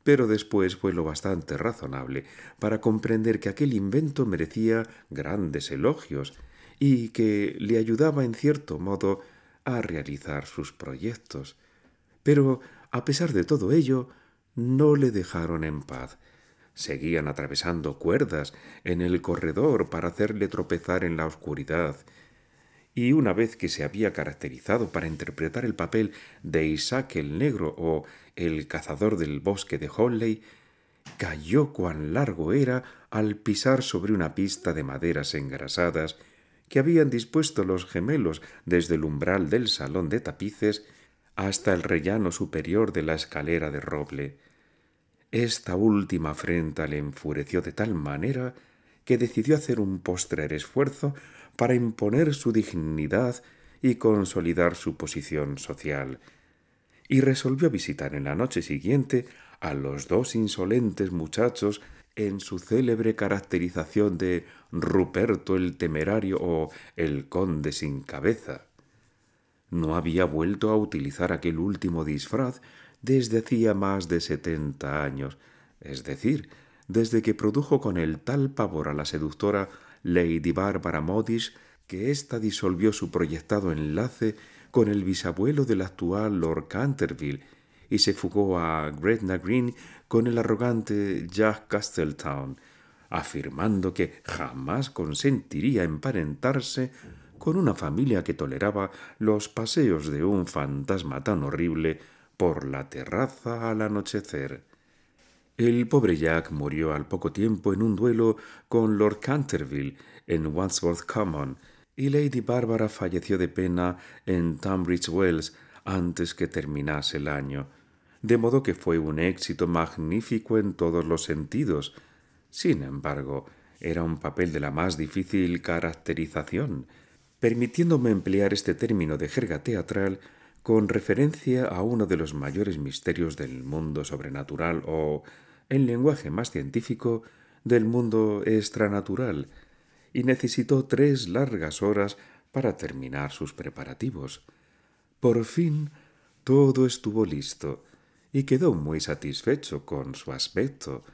pero después fue lo bastante razonable para comprender que aquel invento merecía grandes elogios y que le ayudaba en cierto modo a realizar sus proyectos. Pero, a pesar de todo ello, no le dejaron en paz. Seguían atravesando cuerdas en el corredor para hacerle tropezar en la oscuridad y una vez que se había caracterizado para interpretar el papel de Isaac el Negro o el cazador del bosque de Holley, cayó cuán largo era al pisar sobre una pista de maderas engrasadas que habían dispuesto los gemelos desde el umbral del salón de tapices hasta el rellano superior de la escalera de roble. Esta última afrenta le enfureció de tal manera que decidió hacer un postrer esfuerzo para imponer su dignidad y consolidar su posición social, y resolvió visitar en la noche siguiente a los dos insolentes muchachos en su célebre caracterización de Ruperto el temerario o el conde sin cabeza. No había vuelto a utilizar aquel último disfraz desde hacía más de setenta años, es decir, desde que produjo con el tal pavor a la seductora Lady Barbara Modish, que ésta disolvió su proyectado enlace con el bisabuelo del actual Lord Canterville y se fugó a Gretna Green con el arrogante Jack Castletown, afirmando que jamás consentiría emparentarse con una familia que toleraba los paseos de un fantasma tan horrible por la terraza al anochecer. El pobre Jack murió al poco tiempo en un duelo con Lord Canterville en Wandsworth Common, y Lady Bárbara falleció de pena en Tunbridge Wells antes que terminase el año, de modo que fue un éxito magnífico en todos los sentidos. Sin embargo, era un papel de la más difícil caracterización. Permitiéndome emplear este término de jerga teatral, con referencia a uno de los mayores misterios del mundo sobrenatural o, en lenguaje más científico, del mundo extranatural, y necesitó tres largas horas para terminar sus preparativos. Por fin todo estuvo listo, y quedó muy satisfecho con su aspecto.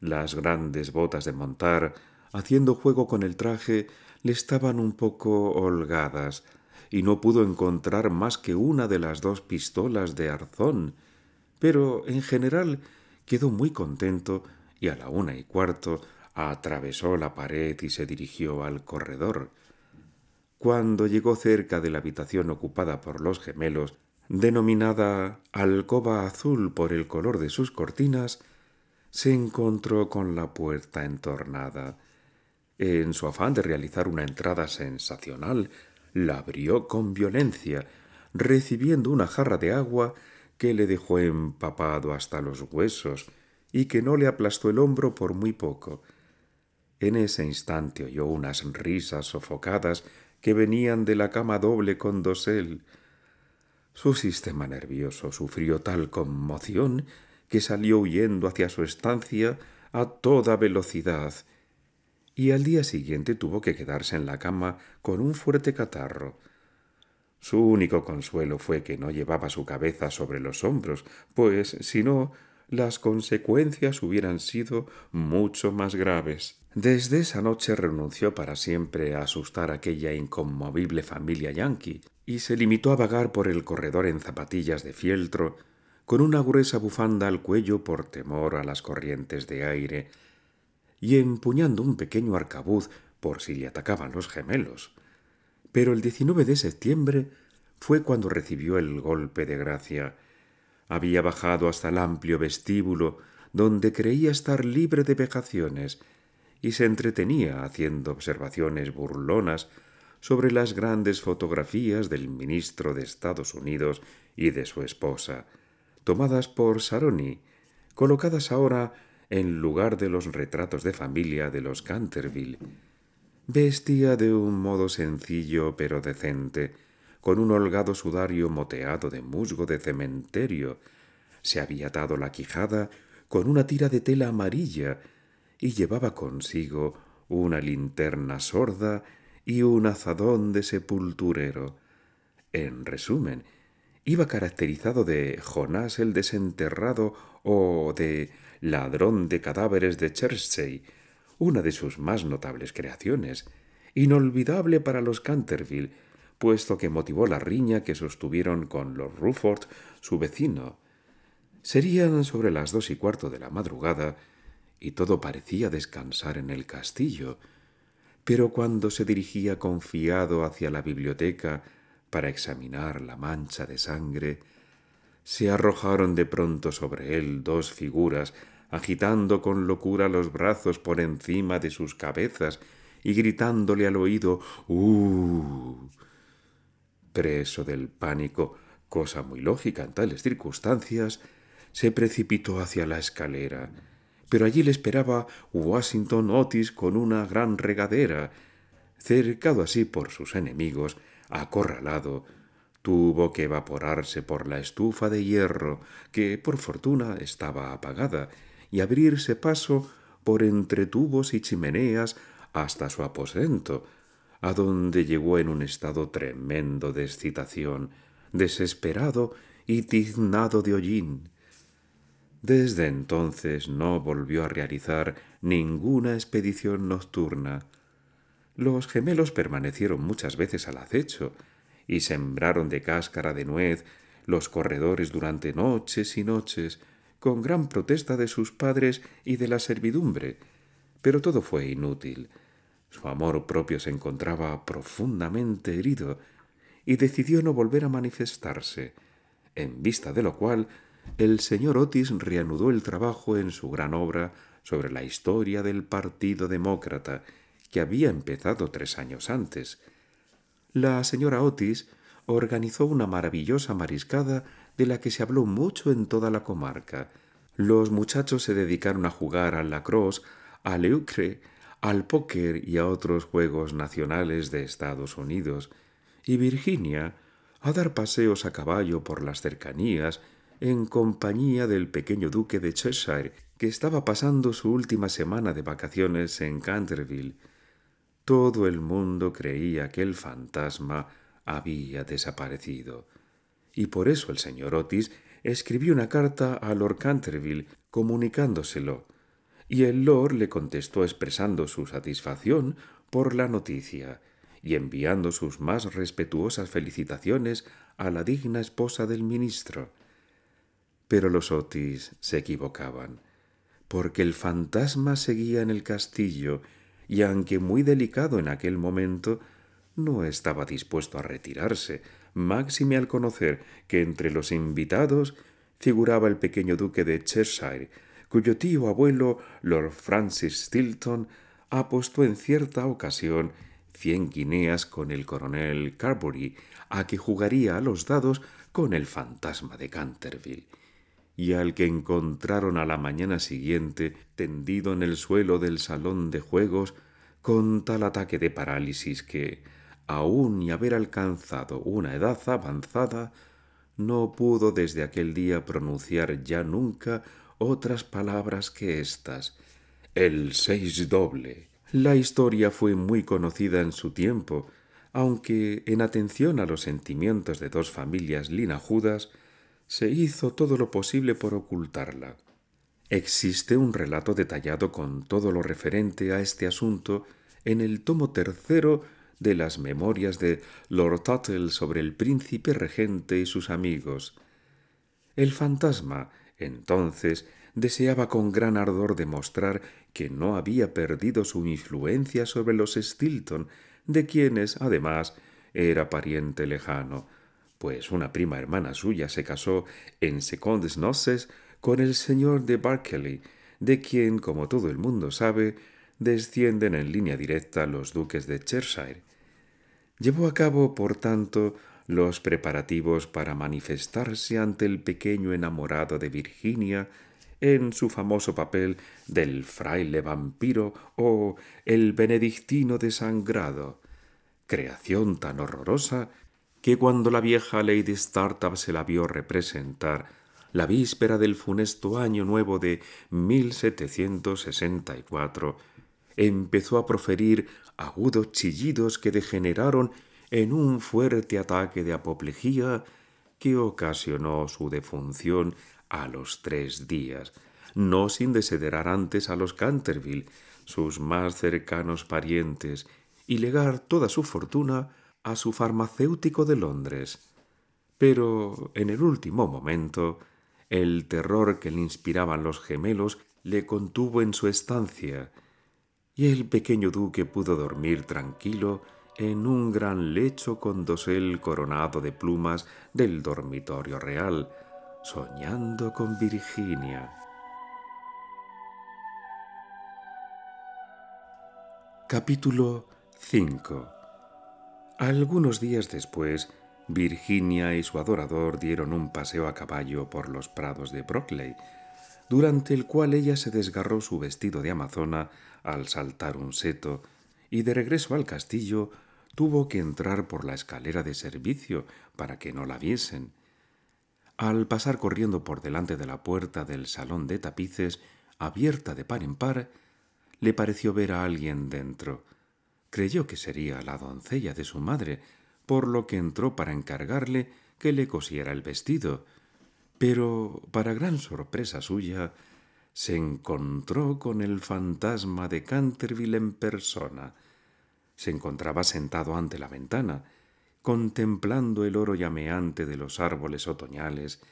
Las grandes botas de montar, haciendo juego con el traje, le estaban un poco holgadas, y no pudo encontrar más que una de las dos pistolas de Arzón, pero en general quedó muy contento y a la una y cuarto atravesó la pared y se dirigió al corredor. Cuando llegó cerca de la habitación ocupada por los gemelos, denominada alcoba azul por el color de sus cortinas, se encontró con la puerta entornada. En su afán de realizar una entrada sensacional, la abrió con violencia, recibiendo una jarra de agua que le dejó empapado hasta los huesos y que no le aplastó el hombro por muy poco. En ese instante oyó unas risas sofocadas que venían de la cama doble con dosel. Su sistema nervioso sufrió tal conmoción que salió huyendo hacia su estancia a toda velocidad y al día siguiente tuvo que quedarse en la cama con un fuerte catarro. Su único consuelo fue que no llevaba su cabeza sobre los hombros, pues si no, las consecuencias hubieran sido mucho más graves. Desde esa noche renunció para siempre a asustar a aquella inconmovible familia yanqui y se limitó a vagar por el corredor en zapatillas de fieltro, con una gruesa bufanda al cuello por temor a las corrientes de aire y empuñando un pequeño arcabuz por si le atacaban los gemelos. Pero el 19 de septiembre fue cuando recibió el golpe de gracia. Había bajado hasta el amplio vestíbulo, donde creía estar libre de vejaciones, y se entretenía haciendo observaciones burlonas sobre las grandes fotografías del ministro de Estados Unidos y de su esposa, tomadas por Saroni, colocadas ahora en lugar de los retratos de familia de los Canterville. Vestía de un modo sencillo pero decente, con un holgado sudario moteado de musgo de cementerio. Se había atado la quijada con una tira de tela amarilla y llevaba consigo una linterna sorda y un azadón de sepulturero. En resumen, iba caracterizado de Jonás el desenterrado o de Ladrón de cadáveres de Chertsey, una de sus más notables creaciones, inolvidable para los Canterville, puesto que motivó la riña que sostuvieron con los Rufford, su vecino. Serían sobre las dos y cuarto de la madrugada, y todo parecía descansar en el castillo, pero cuando se dirigía confiado hacia la biblioteca para examinar la mancha de sangre, se arrojaron de pronto sobre él dos figuras agitando con locura los brazos por encima de sus cabezas y gritándole al oído ¡Uh! Preso del pánico, cosa muy lógica en tales circunstancias, se precipitó hacia la escalera. Pero allí le esperaba Washington Otis con una gran regadera. Cercado así por sus enemigos, acorralado, tuvo que evaporarse por la estufa de hierro, que por fortuna estaba apagada, y abrirse paso por entre tubos y chimeneas hasta su aposento, a donde llegó en un estado tremendo de excitación, desesperado y tiznado de hollín. Desde entonces no volvió a realizar ninguna expedición nocturna. Los gemelos permanecieron muchas veces al acecho y sembraron de cáscara de nuez los corredores durante noches y noches, con gran protesta de sus padres y de la servidumbre, pero todo fue inútil. Su amor propio se encontraba profundamente herido y decidió no volver a manifestarse, en vista de lo cual el señor Otis reanudó el trabajo en su gran obra sobre la historia del Partido Demócrata, que había empezado tres años antes. La señora Otis organizó una maravillosa mariscada de la que se habló mucho en toda la comarca. Los muchachos se dedicaron a jugar al lacrosse, al eucre, al póker y a otros juegos nacionales de Estados Unidos, y Virginia a dar paseos a caballo por las cercanías en compañía del pequeño duque de Cheshire, que estaba pasando su última semana de vacaciones en Canterville. Todo el mundo creía que el fantasma había desaparecido y por eso el señor Otis escribió una carta a Lord Canterville comunicándoselo, y el Lord le contestó expresando su satisfacción por la noticia y enviando sus más respetuosas felicitaciones a la digna esposa del ministro. Pero los Otis se equivocaban, porque el fantasma seguía en el castillo y aunque muy delicado en aquel momento, no estaba dispuesto a retirarse máxime al conocer que entre los invitados figuraba el pequeño duque de Cheshire, cuyo tío abuelo, Lord Francis Stilton, apostó en cierta ocasión cien guineas con el coronel Carbury, a que jugaría a los dados con el fantasma de Canterville, y al que encontraron a la mañana siguiente tendido en el suelo del salón de juegos con tal ataque de parálisis que, aún y haber alcanzado una edad avanzada, no pudo desde aquel día pronunciar ya nunca otras palabras que éstas. El seis doble. La historia fue muy conocida en su tiempo, aunque en atención a los sentimientos de dos familias linajudas, se hizo todo lo posible por ocultarla. Existe un relato detallado con todo lo referente a este asunto en el tomo tercero de las memorias de Lord Tuttle sobre el príncipe regente y sus amigos. El fantasma, entonces, deseaba con gran ardor demostrar que no había perdido su influencia sobre los Stilton, de quienes, además, era pariente lejano, pues una prima hermana suya se casó en secondes noces con el señor de Berkeley, de quien, como todo el mundo sabe, descienden en línea directa los duques de Cheshire. Llevó a cabo, por tanto, los preparativos para manifestarse ante el pequeño enamorado de Virginia en su famoso papel del fraile vampiro o el benedictino desangrado, creación tan horrorosa que cuando la vieja Lady Startup se la vio representar la víspera del funesto año nuevo de 1764, empezó a proferir agudos chillidos que degeneraron en un fuerte ataque de apoplejía que ocasionó su defunción a los tres días, no sin desederar antes a los Canterville, sus más cercanos parientes, y legar toda su fortuna a su farmacéutico de Londres. Pero en el último momento, el terror que le inspiraban los gemelos le contuvo en su estancia, y el pequeño duque pudo dormir tranquilo en un gran lecho con dosel coronado de plumas del dormitorio real, soñando con Virginia. Capítulo 5 Algunos días después, Virginia y su adorador dieron un paseo a caballo por los prados de Brockley, durante el cual ella se desgarró su vestido de amazona al saltar un seto, y de regreso al castillo tuvo que entrar por la escalera de servicio para que no la viesen. Al pasar corriendo por delante de la puerta del salón de tapices, abierta de par en par, le pareció ver a alguien dentro. Creyó que sería la doncella de su madre, por lo que entró para encargarle que le cosiera el vestido, pero, para gran sorpresa suya, se encontró con el fantasma de Canterville en persona. Se encontraba sentado ante la ventana, contemplando el oro llameante de los árboles otoñales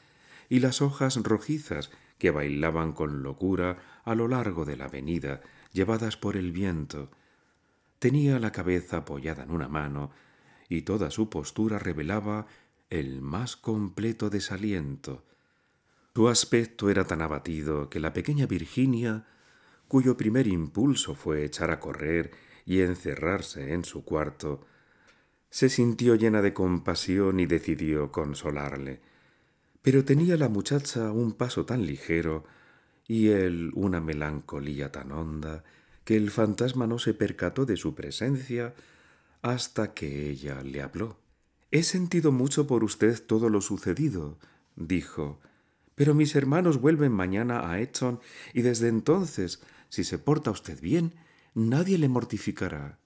y las hojas rojizas que bailaban con locura a lo largo de la avenida, llevadas por el viento. Tenía la cabeza apoyada en una mano y toda su postura revelaba el más completo desaliento. Su aspecto era tan abatido que la pequeña Virginia, cuyo primer impulso fue echar a correr y encerrarse en su cuarto, se sintió llena de compasión y decidió consolarle. Pero tenía la muchacha un paso tan ligero y él una melancolía tan honda que el fantasma no se percató de su presencia hasta que ella le habló. He sentido mucho por usted todo lo sucedido, dijo, pero mis hermanos vuelven mañana a Edson y desde entonces, si se porta usted bien, nadie le mortificará.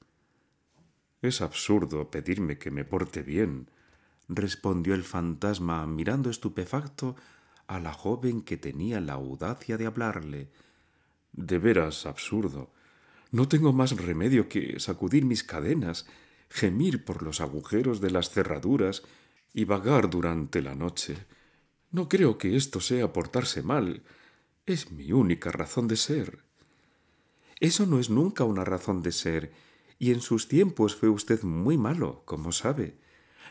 Es absurdo pedirme que me porte bien, respondió el fantasma mirando estupefacto a la joven que tenía la audacia de hablarle. De veras absurdo. No tengo más remedio que sacudir mis cadenas, gemir por los agujeros de las cerraduras y vagar durante la noche. No creo que esto sea portarse mal. Es mi única razón de ser. Eso no es nunca una razón de ser, y en sus tiempos fue usted muy malo, como sabe.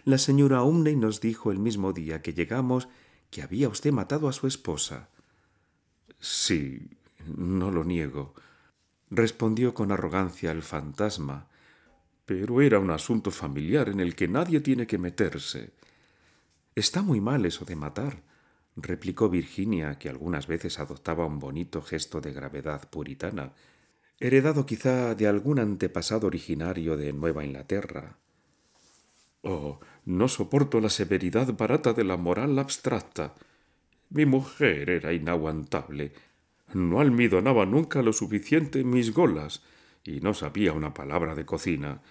La señora Umney nos dijo el mismo día que llegamos que había usted matado a su esposa. Sí, no lo niego, respondió con arrogancia el fantasma, pero era un asunto familiar en el que nadie tiene que meterse. Está muy mal eso de matar, replicó Virginia, que algunas veces adoptaba un bonito gesto de gravedad puritana, heredado quizá de algún antepasado originario de Nueva Inglaterra. Oh, no soporto la severidad barata de la moral abstracta. Mi mujer era inaguantable. No almidonaba nunca lo suficiente mis golas y no sabía una palabra de cocina.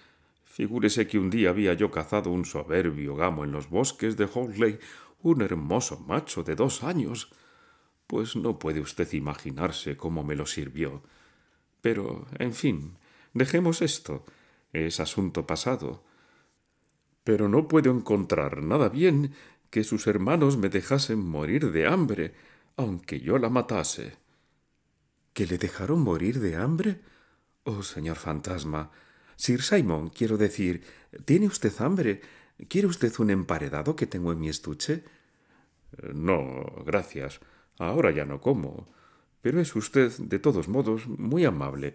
Figúrese que un día había yo cazado un soberbio gamo en los bosques de Hawley, un hermoso macho de dos años, pues no puede usted imaginarse cómo me lo sirvió. Pero, en fin, dejemos esto. Es asunto pasado. Pero no puedo encontrar nada bien que sus hermanos me dejasen morir de hambre, aunque yo la matase. ¿Que le dejaron morir de hambre? Oh, señor fantasma. Sir Simon, quiero decir, ¿tiene usted hambre? ¿Quiere usted un emparedado que tengo en mi estuche? Eh, no, gracias. Ahora ya no como. Pero es usted, de todos modos, muy amable,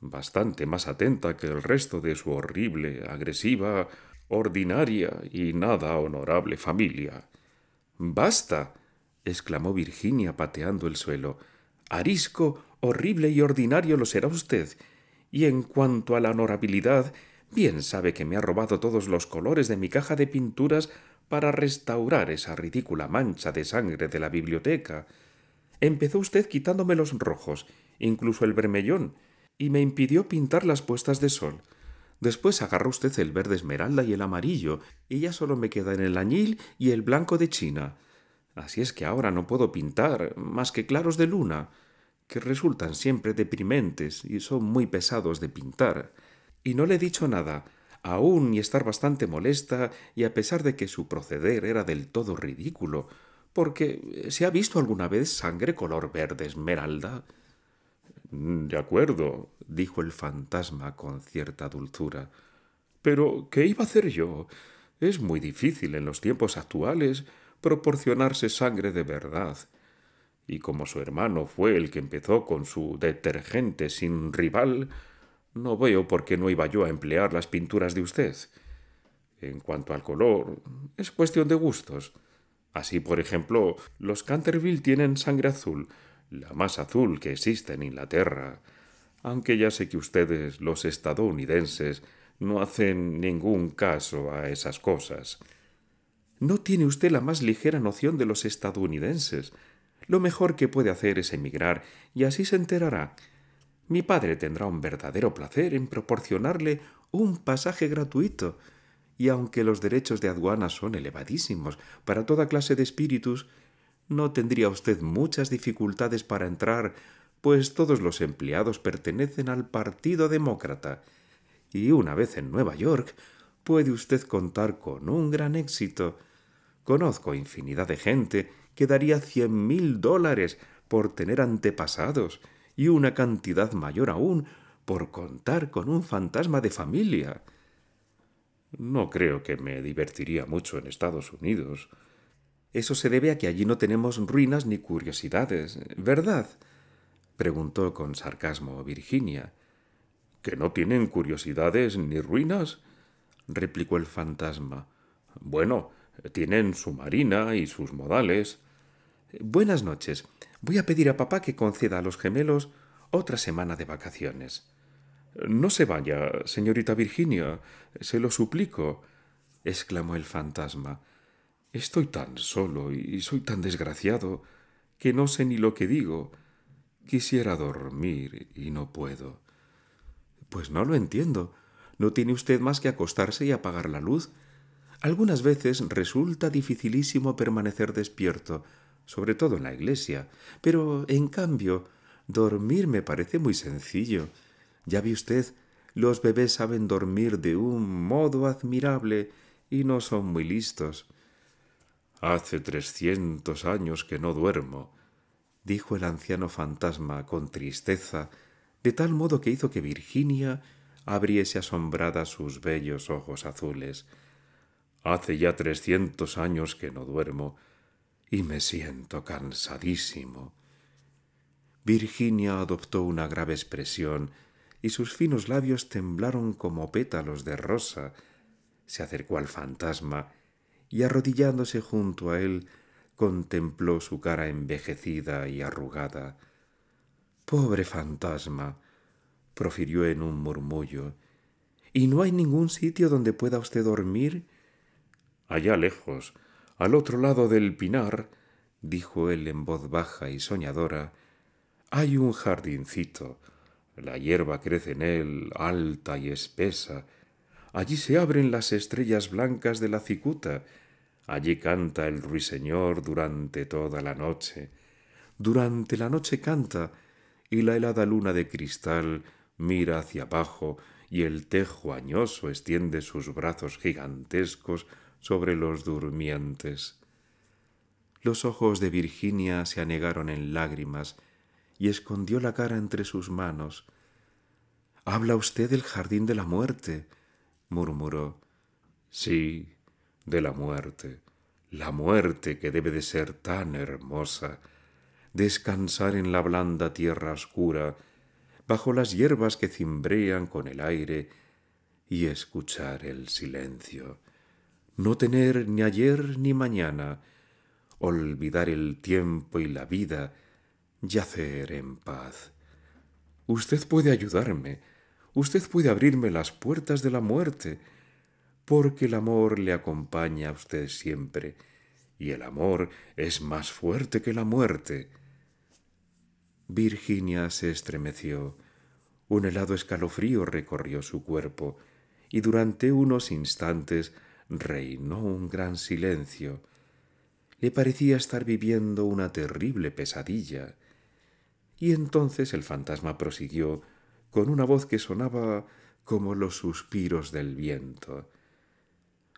bastante más atenta que el resto de su horrible, agresiva, ordinaria y nada honorable familia. Basta. exclamó Virginia pateando el suelo. Arisco, horrible y ordinario lo será usted. Y en cuanto a la honorabilidad, bien sabe que me ha robado todos los colores de mi caja de pinturas para restaurar esa ridícula mancha de sangre de la biblioteca. Empezó usted quitándome los rojos, incluso el vermellón, y me impidió pintar las puestas de sol. Después agarró usted el verde esmeralda y el amarillo, y ya solo me quedan el añil y el blanco de China. Así es que ahora no puedo pintar más que claros de luna, que resultan siempre deprimentes y son muy pesados de pintar. Y no le he dicho nada, aún y estar bastante molesta, y a pesar de que su proceder era del todo ridículo, porque eh, ¿se ha visto alguna vez sangre color verde esmeralda? Mm, de acuerdo, dijo el fantasma con cierta dulzura. Pero, ¿qué iba a hacer yo? Es muy difícil en los tiempos actuales proporcionarse sangre de verdad. Y como su hermano fue el que empezó con su detergente sin rival, no veo por qué no iba yo a emplear las pinturas de usted. En cuanto al color, es cuestión de gustos. Así, por ejemplo, los Canterville tienen sangre azul, la más azul que existe en Inglaterra, aunque ya sé que ustedes, los estadounidenses, no hacen ningún caso a esas cosas. No tiene usted la más ligera noción de los estadounidenses. Lo mejor que puede hacer es emigrar, y así se enterará mi Padre tendrá un verdadero placer en proporcionarle un pasaje gratuito, y aunque los derechos de aduana son elevadísimos para toda clase de espíritus, no tendría usted muchas dificultades para entrar, pues todos los empleados pertenecen al Partido Demócrata, y una vez en Nueva York puede usted contar con un gran éxito. Conozco infinidad de gente que daría cien mil dólares por tener antepasados, y una cantidad mayor aún por contar con un fantasma de familia. No creo que me divertiría mucho en Estados Unidos. Eso se debe a que allí no tenemos ruinas ni curiosidades, ¿verdad? preguntó con sarcasmo Virginia. ¿Que no tienen curiosidades ni ruinas? replicó el fantasma. Bueno, tienen su marina y sus modales. Buenas noches. Voy a pedir a papá que conceda a los gemelos otra semana de vacaciones. No se vaya, señorita Virginia, se lo suplico, exclamó el fantasma. Estoy tan solo y soy tan desgraciado que no sé ni lo que digo. Quisiera dormir y no puedo. Pues no lo entiendo. No tiene usted más que acostarse y apagar la luz. Algunas veces resulta dificilísimo permanecer despierto, sobre todo en la iglesia, pero en cambio, dormir me parece muy sencillo. Ya ve usted, los bebés saben dormir de un modo admirable y no son muy listos. Hace trescientos años que no duermo, dijo el anciano fantasma con tristeza, de tal modo que hizo que Virginia abriese asombrada sus bellos ojos azules. Hace ya trescientos años que no duermo, y me siento cansadísimo. Virginia adoptó una grave expresión y sus finos labios temblaron como pétalos de rosa. Se acercó al fantasma y arrodillándose junto a él, contempló su cara envejecida y arrugada. Pobre fantasma, profirió en un murmullo. ¿Y no hay ningún sitio donde pueda usted dormir? Allá lejos, al otro lado del pinar, dijo él en voz baja y soñadora, hay un jardincito. La hierba crece en él, alta y espesa. Allí se abren las estrellas blancas de la cicuta. Allí canta el ruiseñor durante toda la noche. Durante la noche canta, y la helada luna de cristal mira hacia abajo, y el tejo añoso extiende sus brazos gigantescos sobre los durmientes. Los ojos de Virginia se anegaron en lágrimas y escondió la cara entre sus manos. Habla usted del jardín de la muerte, murmuró. Sí, de la muerte, la muerte que debe de ser tan hermosa, descansar en la blanda tierra oscura, bajo las hierbas que cimbrean con el aire y escuchar el silencio no tener ni ayer ni mañana, olvidar el tiempo y la vida, yacer en paz. Usted puede ayudarme, usted puede abrirme las puertas de la muerte, porque el amor le acompaña a usted siempre, y el amor es más fuerte que la muerte. Virginia se estremeció. Un helado escalofrío recorrió su cuerpo, y durante unos instantes reinó un gran silencio. Le parecía estar viviendo una terrible pesadilla. Y entonces el fantasma prosiguió con una voz que sonaba como los suspiros del viento.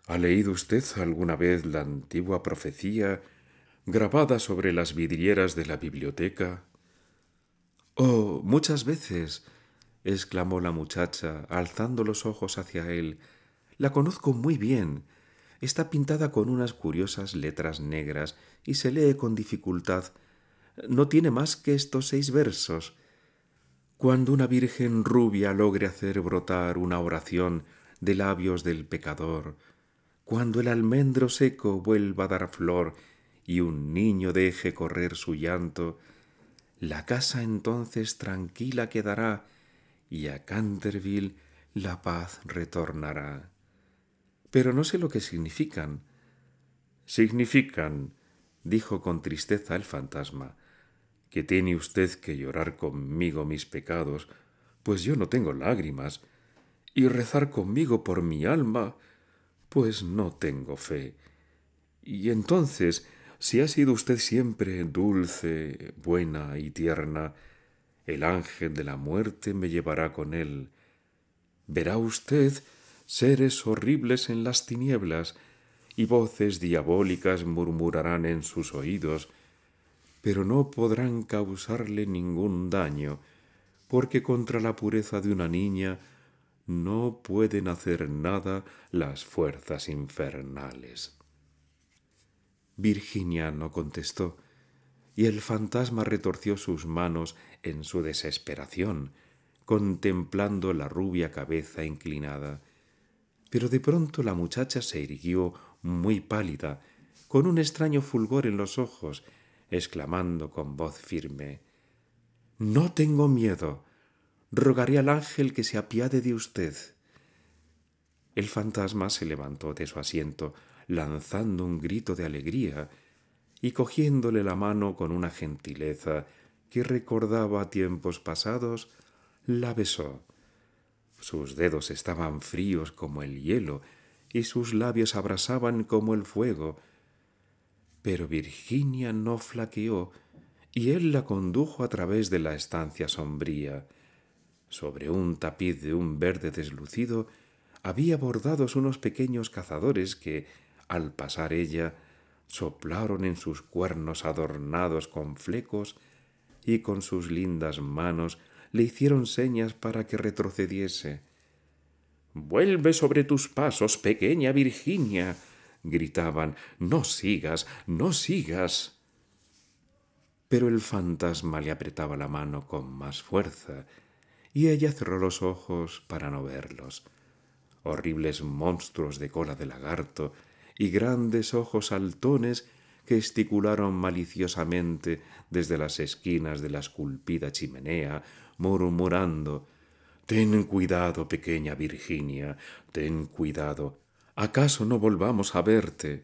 ¿Ha leído usted alguna vez la antigua profecía grabada sobre las vidrieras de la biblioteca? Oh, muchas veces, exclamó la muchacha, alzando los ojos hacia él, la conozco muy bien. Está pintada con unas curiosas letras negras y se lee con dificultad. No tiene más que estos seis versos. Cuando una virgen rubia logre hacer brotar una oración de labios del pecador, cuando el almendro seco vuelva a dar flor y un niño deje correr su llanto, la casa entonces tranquila quedará y a Canterville la paz retornará pero no sé lo que significan. Significan, dijo con tristeza el fantasma, que tiene usted que llorar conmigo mis pecados, pues yo no tengo lágrimas, y rezar conmigo por mi alma, pues no tengo fe. Y entonces, si ha sido usted siempre dulce, buena y tierna, el ángel de la muerte me llevará con él. Verá usted seres horribles en las tinieblas, y voces diabólicas murmurarán en sus oídos, pero no podrán causarle ningún daño, porque contra la pureza de una niña no pueden hacer nada las fuerzas infernales. Virginia no contestó, y el fantasma retorció sus manos en su desesperación, contemplando la rubia cabeza inclinada. Pero de pronto la muchacha se irguió muy pálida, con un extraño fulgor en los ojos, exclamando con voz firme No tengo miedo. Rogaré al ángel que se apiade de usted. El fantasma se levantó de su asiento, lanzando un grito de alegría, y cogiéndole la mano con una gentileza que recordaba tiempos pasados, la besó. Sus dedos estaban fríos como el hielo y sus labios abrasaban como el fuego. Pero Virginia no flaqueó y él la condujo a través de la estancia sombría. Sobre un tapiz de un verde deslucido había bordados unos pequeños cazadores que, al pasar ella, soplaron en sus cuernos adornados con flecos y con sus lindas manos le hicieron señas para que retrocediese. Vuelve sobre tus pasos, pequeña Virginia. gritaban. No sigas, no sigas. Pero el fantasma le apretaba la mano con más fuerza, y ella cerró los ojos para no verlos. Horribles monstruos de cola de lagarto y grandes ojos altones gesticularon maliciosamente desde las esquinas de la esculpida chimenea, murmurando Ten cuidado, pequeña Virginia, ten cuidado. ¿Acaso no volvamos a verte?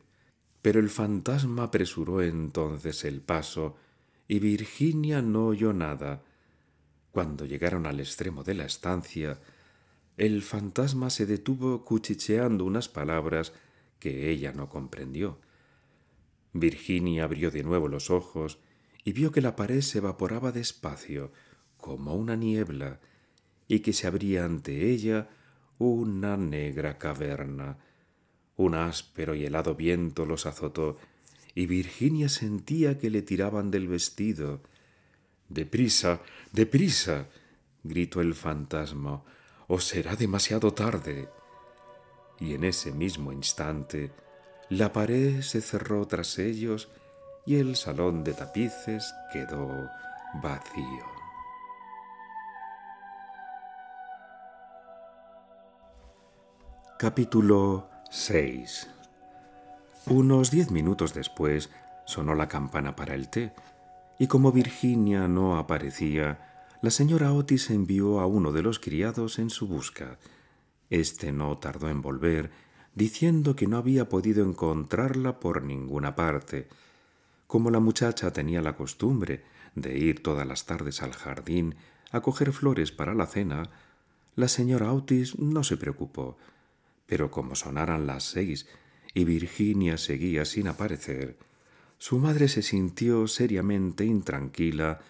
Pero el fantasma apresuró entonces el paso, y Virginia no oyó nada. Cuando llegaron al extremo de la estancia, el fantasma se detuvo cuchicheando unas palabras que ella no comprendió. Virginia abrió de nuevo los ojos y vio que la pared se evaporaba despacio, como una niebla, y que se abría ante ella una negra caverna. Un áspero y helado viento los azotó, y Virginia sentía que le tiraban del vestido. Deprisa, deprisa, gritó el fantasma, o será demasiado tarde. Y en ese mismo instante la pared se cerró tras ellos y el salón de tapices quedó vacío. Capítulo 6 Unos diez minutos después sonó la campana para el té, y como Virginia no aparecía, la señora Otis envió a uno de los criados en su busca. Este no tardó en volver diciendo que no había podido encontrarla por ninguna parte. Como la muchacha tenía la costumbre de ir todas las tardes al jardín a coger flores para la cena, la señora Otis no se preocupó, pero como sonaran las seis y Virginia seguía sin aparecer, su madre se sintió seriamente intranquila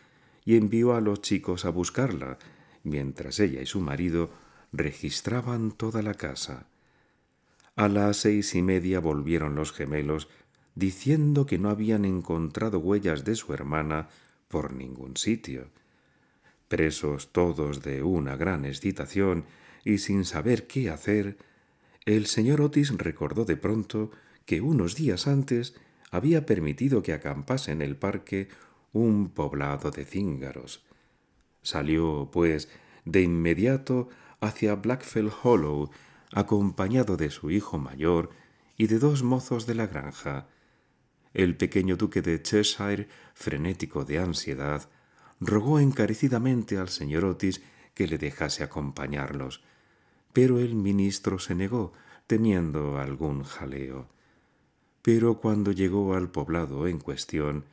y envió a los chicos a buscarla, mientras ella y su marido registraban toda la casa. A las seis y media volvieron los gemelos, diciendo que no habían encontrado huellas de su hermana por ningún sitio. Presos todos de una gran excitación y sin saber qué hacer, el señor Otis recordó de pronto que unos días antes había permitido que acampase en el parque un poblado de cíngaros. Salió, pues, de inmediato hacia Blackfell Hollow acompañado de su hijo mayor y de dos mozos de la granja. El pequeño duque de Cheshire, frenético de ansiedad, rogó encarecidamente al señor Otis que le dejase acompañarlos, pero el ministro se negó, temiendo algún jaleo. Pero cuando llegó al poblado en cuestión,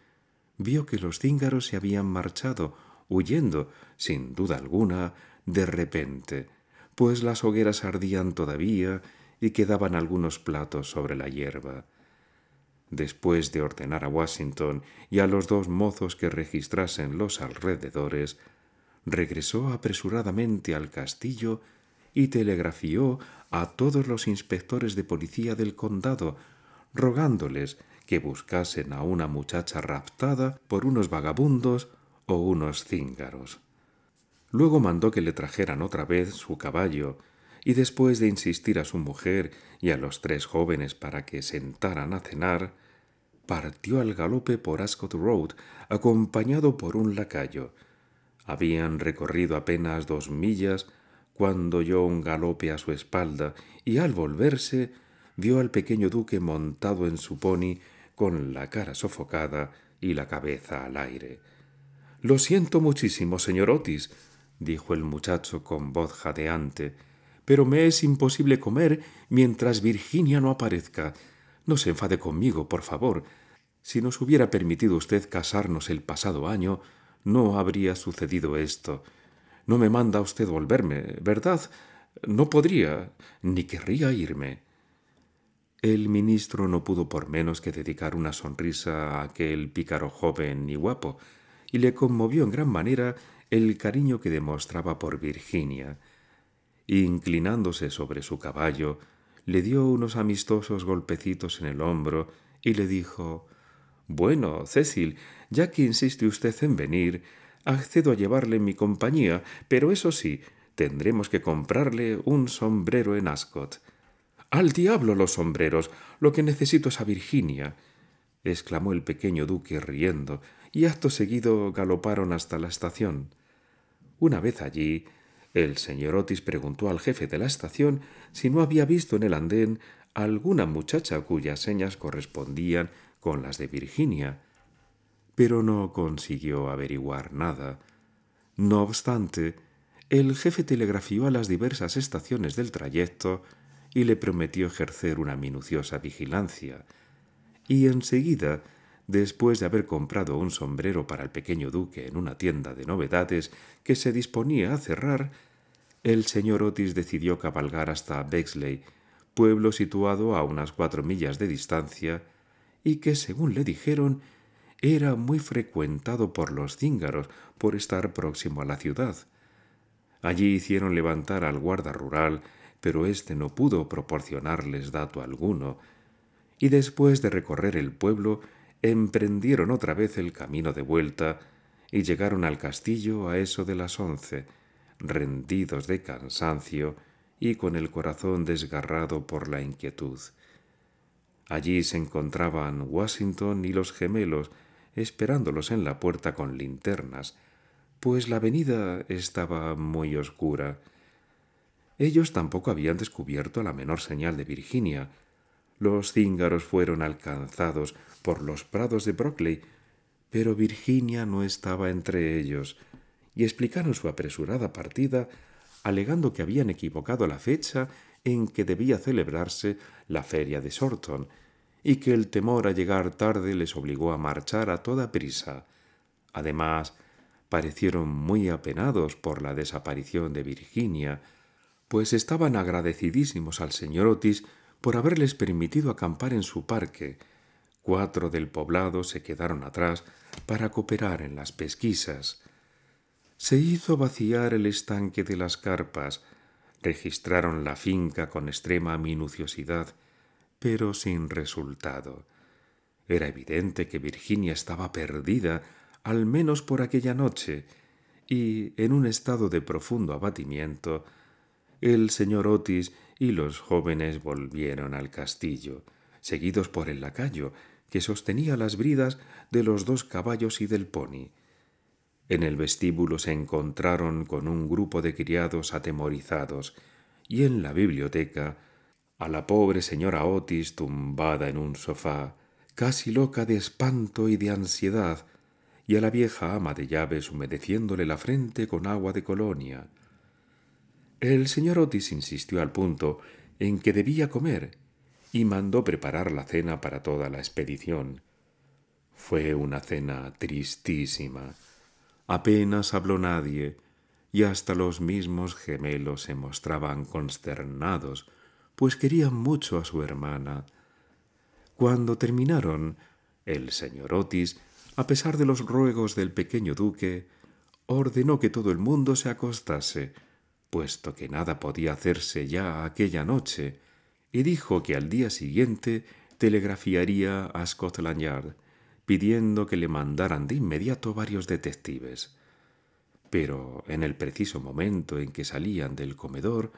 vio que los cíngaros se habían marchado, huyendo, sin duda alguna, de repente, pues las hogueras ardían todavía y quedaban algunos platos sobre la hierba. Después de ordenar a Washington y a los dos mozos que registrasen los alrededores, regresó apresuradamente al castillo y telegrafió a todos los inspectores de policía del condado, rogándoles que buscasen a una muchacha raptada por unos vagabundos o unos cíngaros. Luego mandó que le trajeran otra vez su caballo, y después de insistir a su mujer y a los tres jóvenes para que sentaran a cenar, partió al galope por Ascot Road, acompañado por un lacayo. Habían recorrido apenas dos millas cuando oyó un galope a su espalda y al volverse vio al pequeño duque montado en su pony con la cara sofocada y la cabeza al aire. Lo siento muchísimo, señor Otis, dijo el muchacho con voz jadeante, pero me es imposible comer mientras Virginia no aparezca. No se enfade conmigo, por favor. Si nos hubiera permitido usted casarnos el pasado año, no habría sucedido esto. No me manda usted volverme, ¿verdad? No podría, ni querría irme. El ministro no pudo por menos que dedicar una sonrisa a aquel pícaro joven y guapo, y le conmovió en gran manera el cariño que demostraba por Virginia, inclinándose sobre su caballo, le dio unos amistosos golpecitos en el hombro y le dijo Bueno, Cecil, ya que insiste usted en venir, accedo a llevarle mi compañía, pero eso sí, tendremos que comprarle un sombrero en Ascot. Al diablo los sombreros. Lo que necesito es a Virginia. exclamó el pequeño duque riendo, y acto seguido galoparon hasta la estación. Una vez allí, el señor Otis preguntó al jefe de la estación si no había visto en el andén alguna muchacha cuyas señas correspondían con las de Virginia, pero no consiguió averiguar nada. No obstante, el jefe telegrafió a las diversas estaciones del trayecto y le prometió ejercer una minuciosa vigilancia, y enseguida después de haber comprado un sombrero para el pequeño duque en una tienda de novedades que se disponía a cerrar, el señor Otis decidió cabalgar hasta Bexley, pueblo situado a unas cuatro millas de distancia, y que, según le dijeron, era muy frecuentado por los cíngaros por estar próximo a la ciudad. Allí hicieron levantar al guarda rural, pero éste no pudo proporcionarles dato alguno, y después de recorrer el pueblo emprendieron otra vez el camino de vuelta y llegaron al castillo a eso de las once, rendidos de cansancio y con el corazón desgarrado por la inquietud. Allí se encontraban Washington y los gemelos esperándolos en la puerta con linternas, pues la avenida estaba muy oscura. Ellos tampoco habían descubierto la menor señal de Virginia, los cíngaros fueron alcanzados por los prados de Brockley, pero Virginia no estaba entre ellos, y explicaron su apresurada partida alegando que habían equivocado la fecha en que debía celebrarse la feria de Sorton, y que el temor a llegar tarde les obligó a marchar a toda prisa. Además, parecieron muy apenados por la desaparición de Virginia, pues estaban agradecidísimos al señor Otis por haberles permitido acampar en su parque. Cuatro del poblado se quedaron atrás para cooperar en las pesquisas. Se hizo vaciar el estanque de las carpas, registraron la finca con extrema minuciosidad, pero sin resultado. Era evidente que Virginia estaba perdida, al menos por aquella noche, y, en un estado de profundo abatimiento, el señor Otis y los jóvenes volvieron al castillo, seguidos por el lacayo, que sostenía las bridas de los dos caballos y del pony. En el vestíbulo se encontraron con un grupo de criados atemorizados, y en la biblioteca, a la pobre señora Otis tumbada en un sofá, casi loca de espanto y de ansiedad, y a la vieja ama de llaves humedeciéndole la frente con agua de colonia, el señor Otis insistió al punto en que debía comer y mandó preparar la cena para toda la expedición. Fue una cena tristísima. Apenas habló nadie y hasta los mismos gemelos se mostraban consternados, pues querían mucho a su hermana. Cuando terminaron, el señor Otis, a pesar de los ruegos del pequeño duque, ordenó que todo el mundo se acostase, puesto que nada podía hacerse ya aquella noche, y dijo que al día siguiente telegrafiaría a Scotland Yard pidiendo que le mandaran de inmediato varios detectives. Pero en el preciso momento en que salían del comedor,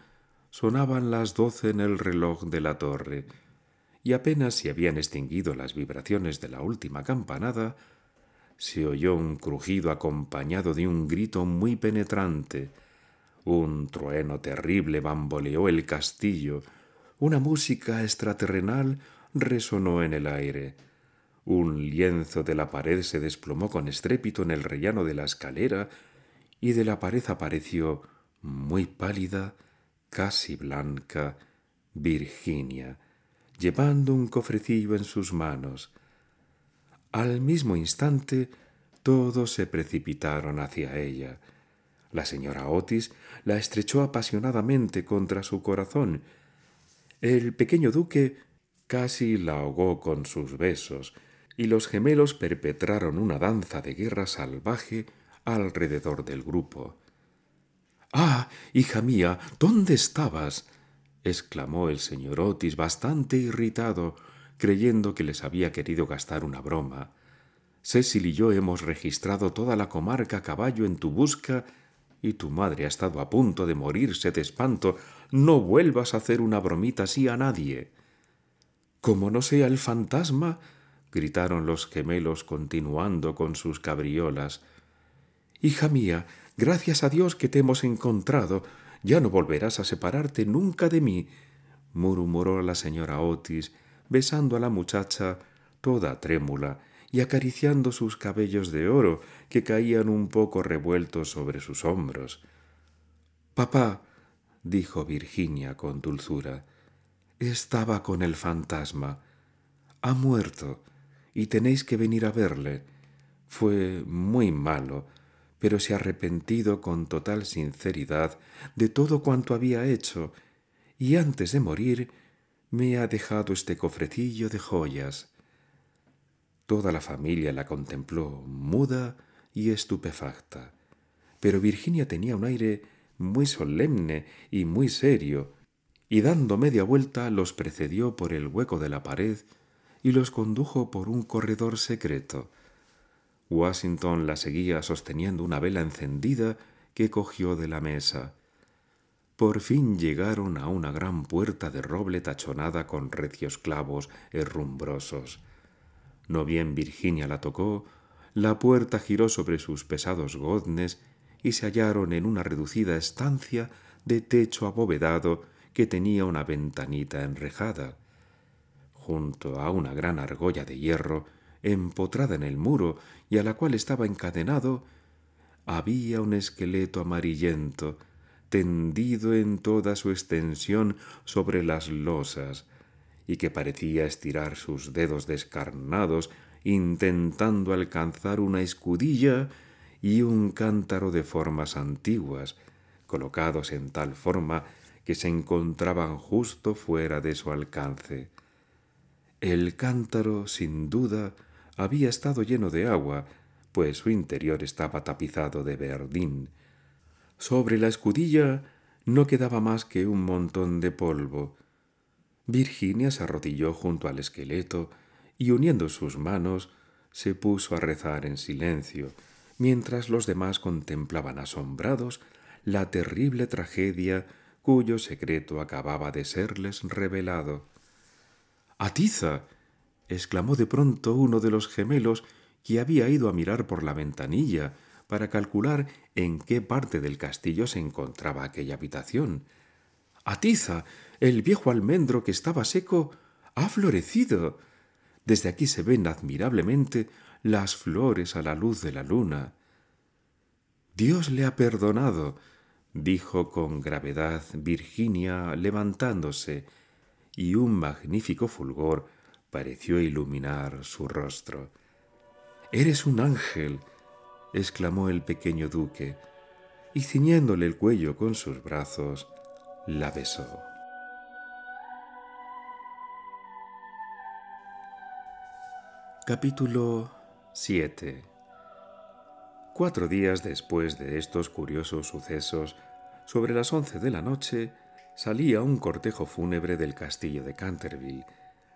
sonaban las doce en el reloj de la torre, y apenas se habían extinguido las vibraciones de la última campanada, se oyó un crujido acompañado de un grito muy penetrante, un trueno terrible bamboleó el castillo, una música extraterrenal resonó en el aire. Un lienzo de la pared se desplomó con estrépito en el rellano de la escalera y de la pared apareció, muy pálida, casi blanca, Virginia, llevando un cofrecillo en sus manos. Al mismo instante todos se precipitaron hacia ella. La señora Otis la estrechó apasionadamente contra su corazón. El pequeño duque casi la ahogó con sus besos, y los gemelos perpetraron una danza de guerra salvaje alrededor del grupo. Ah, hija mía, ¿dónde estabas? exclamó el señor Otis, bastante irritado, creyendo que les había querido gastar una broma. Cecil y yo hemos registrado toda la comarca a caballo en tu busca y tu madre ha estado a punto de morirse de espanto, no vuelvas a hacer una bromita así a nadie. Como no sea el fantasma, gritaron los gemelos continuando con sus cabriolas. Hija mía, gracias a Dios que te hemos encontrado, ya no volverás a separarte nunca de mí, murmuró la señora Otis, besando a la muchacha toda trémula y acariciando sus cabellos de oro que caían un poco revueltos sobre sus hombros. Papá, dijo Virginia con dulzura, estaba con el fantasma. Ha muerto y tenéis que venir a verle. Fue muy malo, pero se ha arrepentido con total sinceridad de todo cuanto había hecho, y antes de morir me ha dejado este cofrecillo de joyas. Toda la familia la contempló muda y estupefacta. Pero Virginia tenía un aire muy solemne y muy serio, y dando media vuelta los precedió por el hueco de la pared y los condujo por un corredor secreto. Washington la seguía sosteniendo una vela encendida que cogió de la mesa. Por fin llegaron a una gran puerta de roble tachonada con recios clavos herrumbrosos. No bien Virginia la tocó, la puerta giró sobre sus pesados goznes y se hallaron en una reducida estancia de techo abovedado que tenía una ventanita enrejada. Junto a una gran argolla de hierro, empotrada en el muro y a la cual estaba encadenado, había un esqueleto amarillento, tendido en toda su extensión sobre las losas, y que parecía estirar sus dedos descarnados intentando alcanzar una escudilla y un cántaro de formas antiguas, colocados en tal forma que se encontraban justo fuera de su alcance. El cántaro, sin duda, había estado lleno de agua, pues su interior estaba tapizado de verdín. Sobre la escudilla no quedaba más que un montón de polvo, Virginia se arrodilló junto al esqueleto y uniendo sus manos se puso a rezar en silencio, mientras los demás contemplaban asombrados la terrible tragedia cuyo secreto acababa de serles revelado. ¡Atiza! exclamó de pronto uno de los gemelos que había ido a mirar por la ventanilla para calcular en qué parte del castillo se encontraba aquella habitación. ¡Atiza! El viejo almendro que estaba seco ha florecido. Desde aquí se ven admirablemente las flores a la luz de la luna. Dios le ha perdonado, dijo con gravedad Virginia levantándose, y un magnífico fulgor pareció iluminar su rostro. Eres un ángel, exclamó el pequeño duque, y ciñéndole el cuello con sus brazos, la besó. Capítulo 7 Cuatro días después de estos curiosos sucesos, sobre las once de la noche, salía un cortejo fúnebre del castillo de Canterville.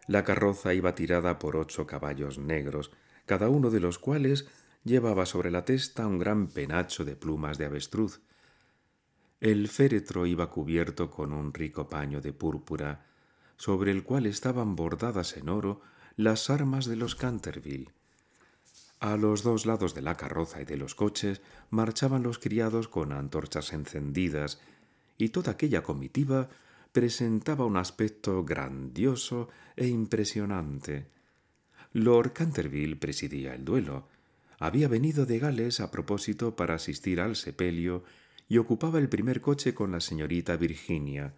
La carroza iba tirada por ocho caballos negros, cada uno de los cuales llevaba sobre la testa un gran penacho de plumas de avestruz. El féretro iba cubierto con un rico paño de púrpura, sobre el cual estaban bordadas en oro las armas de los Canterville. A los dos lados de la carroza y de los coches marchaban los criados con antorchas encendidas, y toda aquella comitiva presentaba un aspecto grandioso e impresionante. Lord Canterville presidía el duelo. Había venido de Gales a propósito para asistir al sepelio y ocupaba el primer coche con la señorita Virginia.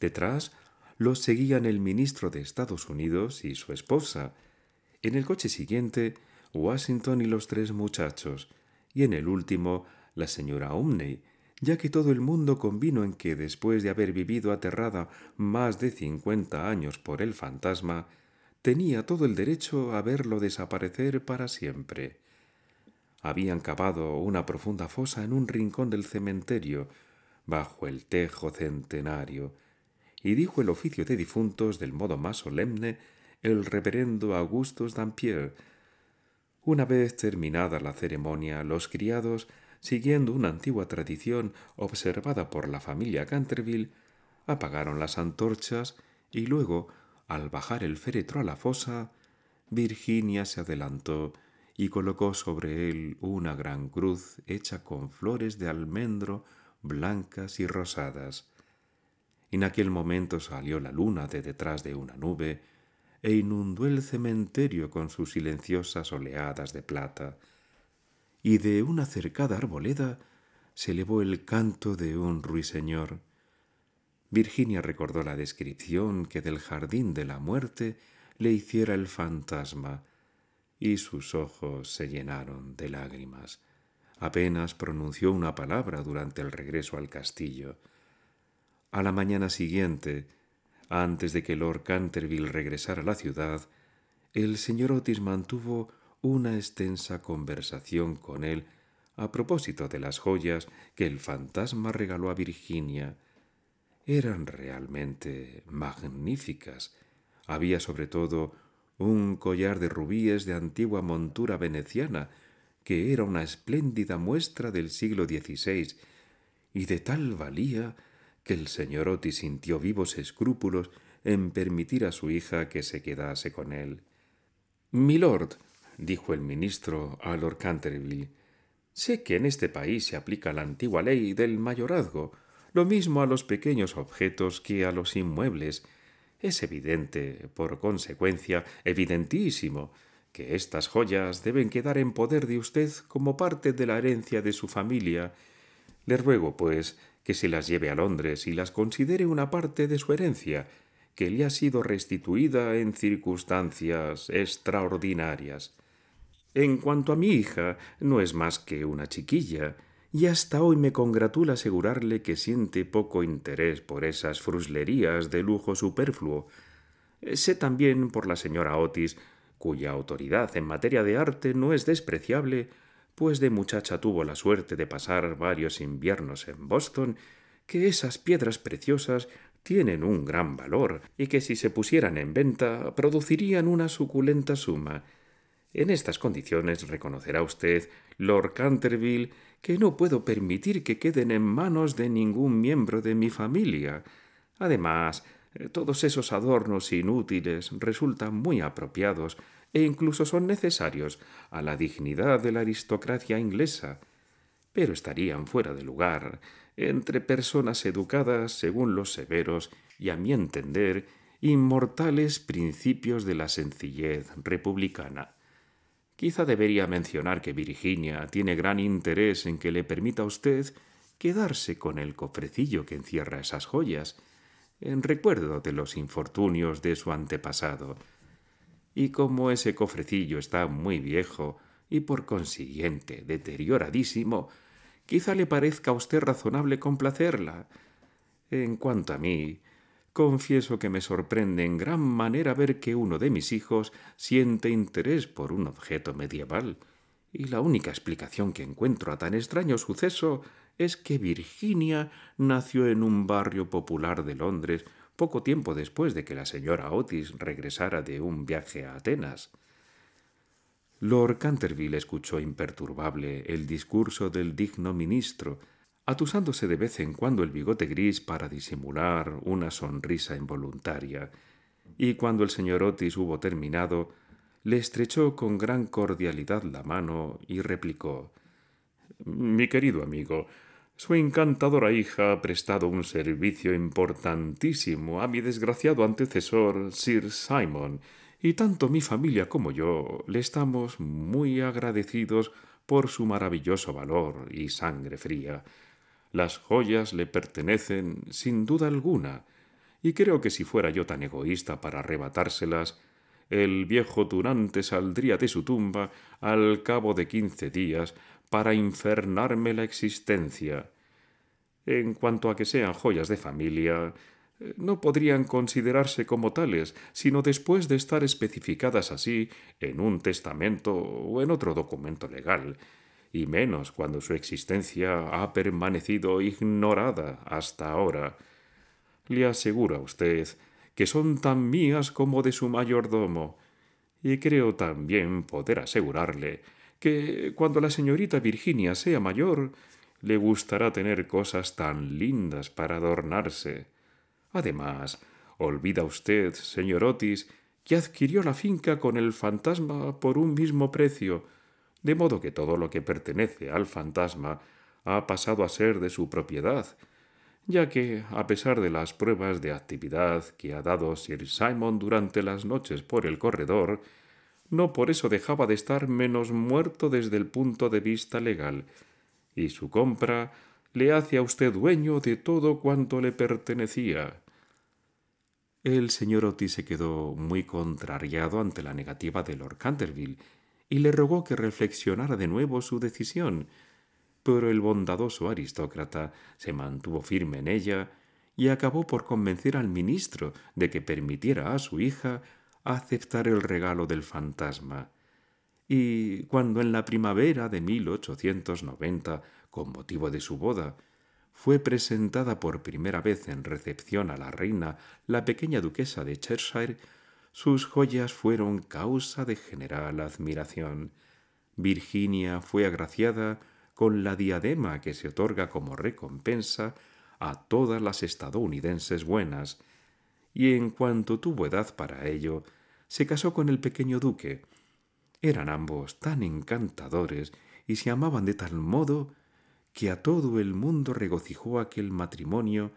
Detrás los seguían el ministro de Estados Unidos y su esposa. En el coche siguiente, Washington y los tres muchachos, y en el último, la señora Omney, ya que todo el mundo convino en que después de haber vivido aterrada más de cincuenta años por el fantasma, tenía todo el derecho a verlo desaparecer para siempre. Habían cavado una profunda fosa en un rincón del cementerio, bajo el tejo centenario, y dijo el oficio de difuntos del modo más solemne el reverendo Augustus Dampierre. Una vez terminada la ceremonia, los criados, siguiendo una antigua tradición observada por la familia Canterville, apagaron las antorchas y luego, al bajar el féretro a la fosa, Virginia se adelantó y colocó sobre él una gran cruz hecha con flores de almendro blancas y rosadas. En aquel momento salió la luna de detrás de una nube e inundó el cementerio con sus silenciosas oleadas de plata, y de una cercada arboleda se elevó el canto de un ruiseñor. Virginia recordó la descripción que del jardín de la muerte le hiciera el fantasma, y sus ojos se llenaron de lágrimas. Apenas pronunció una palabra durante el regreso al castillo. A la mañana siguiente, antes de que Lord Canterville regresara a la ciudad, el señor Otis mantuvo una extensa conversación con él a propósito de las joyas que el fantasma regaló a Virginia. Eran realmente magníficas. Había sobre todo un collar de rubíes de antigua montura veneciana, que era una espléndida muestra del siglo XVI, y de tal valía que el señor Otis sintió vivos escrúpulos en permitir a su hija que se quedase con él. Milord, dijo el ministro a Lord Canterville, sé que en este país se aplica la antigua ley del mayorazgo, lo mismo a los pequeños objetos que a los inmuebles. Es evidente, por consecuencia, evidentísimo, que estas joyas deben quedar en poder de usted como parte de la herencia de su familia. Le ruego, pues, que se las lleve a Londres y las considere una parte de su herencia, que le ha sido restituida en circunstancias extraordinarias. En cuanto a mi hija, no es más que una chiquilla, y hasta hoy me congratula asegurarle que siente poco interés por esas fruslerías de lujo superfluo. Sé también por la señora Otis, cuya autoridad en materia de arte no es despreciable, pues de muchacha tuvo la suerte de pasar varios inviernos en Boston, que esas piedras preciosas tienen un gran valor y que si se pusieran en venta producirían una suculenta suma. En estas condiciones reconocerá usted, Lord Canterville, que no puedo permitir que queden en manos de ningún miembro de mi familia. Además, todos esos adornos inútiles resultan muy apropiados e incluso son necesarios a la dignidad de la aristocracia inglesa, pero estarían fuera de lugar entre personas educadas según los severos y, a mi entender, inmortales principios de la sencillez republicana. Quizá debería mencionar que Virginia tiene gran interés en que le permita a usted quedarse con el cofrecillo que encierra esas joyas, en recuerdo de los infortunios de su antepasado y como ese cofrecillo está muy viejo y por consiguiente deterioradísimo, quizá le parezca a usted razonable complacerla. En cuanto a mí, confieso que me sorprende en gran manera ver que uno de mis hijos siente interés por un objeto medieval, y la única explicación que encuentro a tan extraño suceso es que Virginia nació en un barrio popular de Londres poco tiempo después de que la señora Otis regresara de un viaje a Atenas. Lord Canterville escuchó imperturbable el discurso del digno ministro, atusándose de vez en cuando el bigote gris para disimular una sonrisa involuntaria, y cuando el señor Otis hubo terminado, le estrechó con gran cordialidad la mano y replicó Mi querido amigo, su encantadora hija ha prestado un servicio importantísimo a mi desgraciado antecesor Sir Simon, y tanto mi familia como yo le estamos muy agradecidos por su maravilloso valor y sangre fría. Las joyas le pertenecen sin duda alguna, y creo que si fuera yo tan egoísta para arrebatárselas, el viejo Tunante saldría de su tumba al cabo de quince días para infernarme la existencia. En cuanto a que sean joyas de familia, eh, no podrían considerarse como tales, sino después de estar especificadas así en un testamento o en otro documento legal, y menos cuando su existencia ha permanecido ignorada hasta ahora. Le aseguro a usted que son tan mías como de su mayordomo, y creo también poder asegurarle que cuando la señorita Virginia sea mayor, le gustará tener cosas tan lindas para adornarse. Además, olvida usted, señor Otis, que adquirió la finca con el fantasma por un mismo precio, de modo que todo lo que pertenece al fantasma ha pasado a ser de su propiedad, ya que, a pesar de las pruebas de actividad que ha dado Sir Simon durante las noches por el corredor, no por eso dejaba de estar menos muerto desde el punto de vista legal, y su compra le hace a usted dueño de todo cuanto le pertenecía. El señor Otis se quedó muy contrariado ante la negativa de Lord Canterville y le rogó que reflexionara de nuevo su decisión, pero el bondadoso aristócrata se mantuvo firme en ella y acabó por convencer al ministro de que permitiera a su hija aceptar el regalo del fantasma. Y cuando en la primavera de 1890, con motivo de su boda, fue presentada por primera vez en recepción a la reina la pequeña duquesa de Cheshire, sus joyas fueron causa de general admiración. Virginia fue agraciada con la diadema que se otorga como recompensa a todas las estadounidenses buenas, y en cuanto tuvo edad para ello, se casó con el pequeño duque. Eran ambos tan encantadores y se amaban de tal modo que a todo el mundo regocijó aquel matrimonio,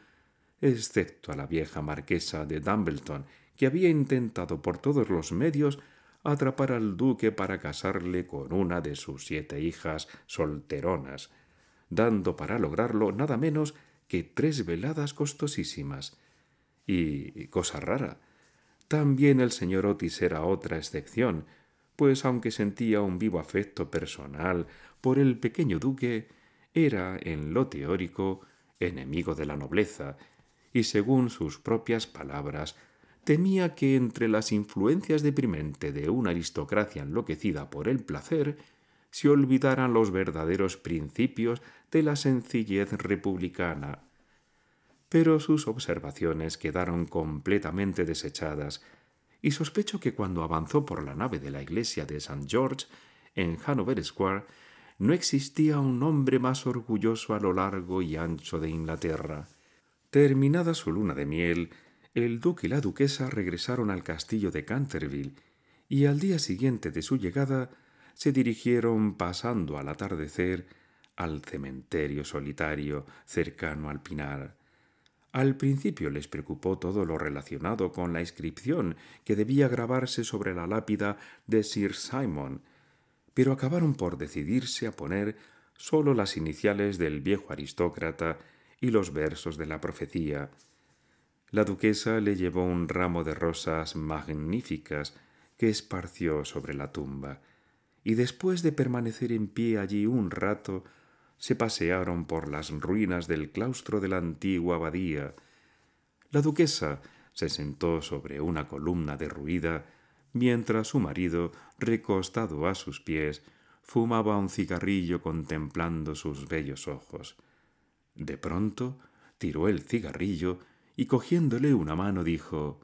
excepto a la vieja marquesa de Dumbleton, que había intentado por todos los medios atrapar al duque para casarle con una de sus siete hijas solteronas, dando para lograrlo nada menos que tres veladas costosísimas. Y cosa rara, también el señor Otis era otra excepción, pues aunque sentía un vivo afecto personal por el pequeño duque, era, en lo teórico, enemigo de la nobleza, y según sus propias palabras, temía que entre las influencias deprimente de una aristocracia enloquecida por el placer, se olvidaran los verdaderos principios de la sencillez republicana pero sus observaciones quedaron completamente desechadas, y sospecho que cuando avanzó por la nave de la iglesia de St. George, en Hanover Square, no existía un hombre más orgulloso a lo largo y ancho de Inglaterra. Terminada su luna de miel, el duque y la duquesa regresaron al castillo de Canterville, y al día siguiente de su llegada se dirigieron, pasando al atardecer, al cementerio solitario cercano al pinar. Al principio les preocupó todo lo relacionado con la inscripción que debía grabarse sobre la lápida de Sir Simon, pero acabaron por decidirse a poner sólo las iniciales del viejo aristócrata y los versos de la profecía. La duquesa le llevó un ramo de rosas magníficas que esparció sobre la tumba, y después de permanecer en pie allí un rato, se pasearon por las ruinas del claustro de la antigua abadía. La duquesa se sentó sobre una columna derruida, mientras su marido, recostado a sus pies, fumaba un cigarrillo contemplando sus bellos ojos. De pronto tiró el cigarrillo y cogiéndole una mano dijo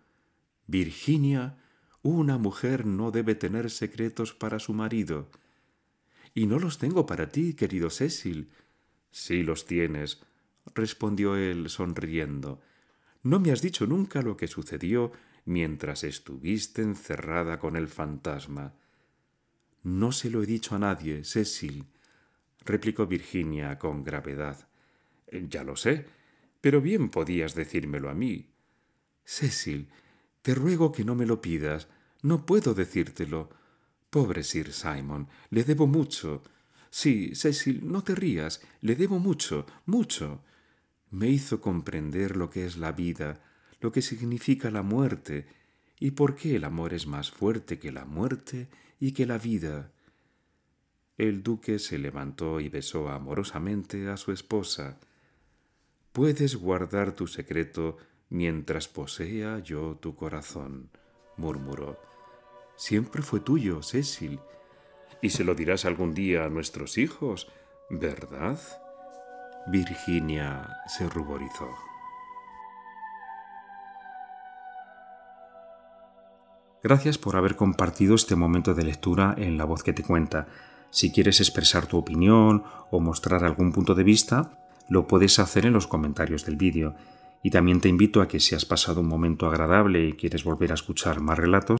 Virginia, una mujer no debe tener secretos para su marido y no los tengo para ti, querido Cecil. Sí los tienes, respondió él sonriendo. No me has dicho nunca lo que sucedió mientras estuviste encerrada con el fantasma. No se lo he dicho a nadie, Cecil, replicó Virginia con gravedad. Ya lo sé, pero bien podías decírmelo a mí. Cecil, te ruego que no me lo pidas. No puedo decírtelo. Pobre Sir Simon, le debo mucho. Sí, Cecil, no te rías, le debo mucho, mucho. Me hizo comprender lo que es la vida, lo que significa la muerte, y por qué el amor es más fuerte que la muerte y que la vida. El duque se levantó y besó amorosamente a su esposa. Puedes guardar tu secreto mientras posea yo tu corazón, murmuró. Siempre fue tuyo, Cecil. Y se lo dirás algún día a nuestros hijos, ¿verdad? Virginia se ruborizó. Gracias por haber compartido este momento de lectura en La voz que te cuenta. Si quieres expresar tu opinión o mostrar algún punto de vista, lo puedes hacer en los comentarios del vídeo. Y también te invito a que si has pasado un momento agradable y quieres volver a escuchar más relatos,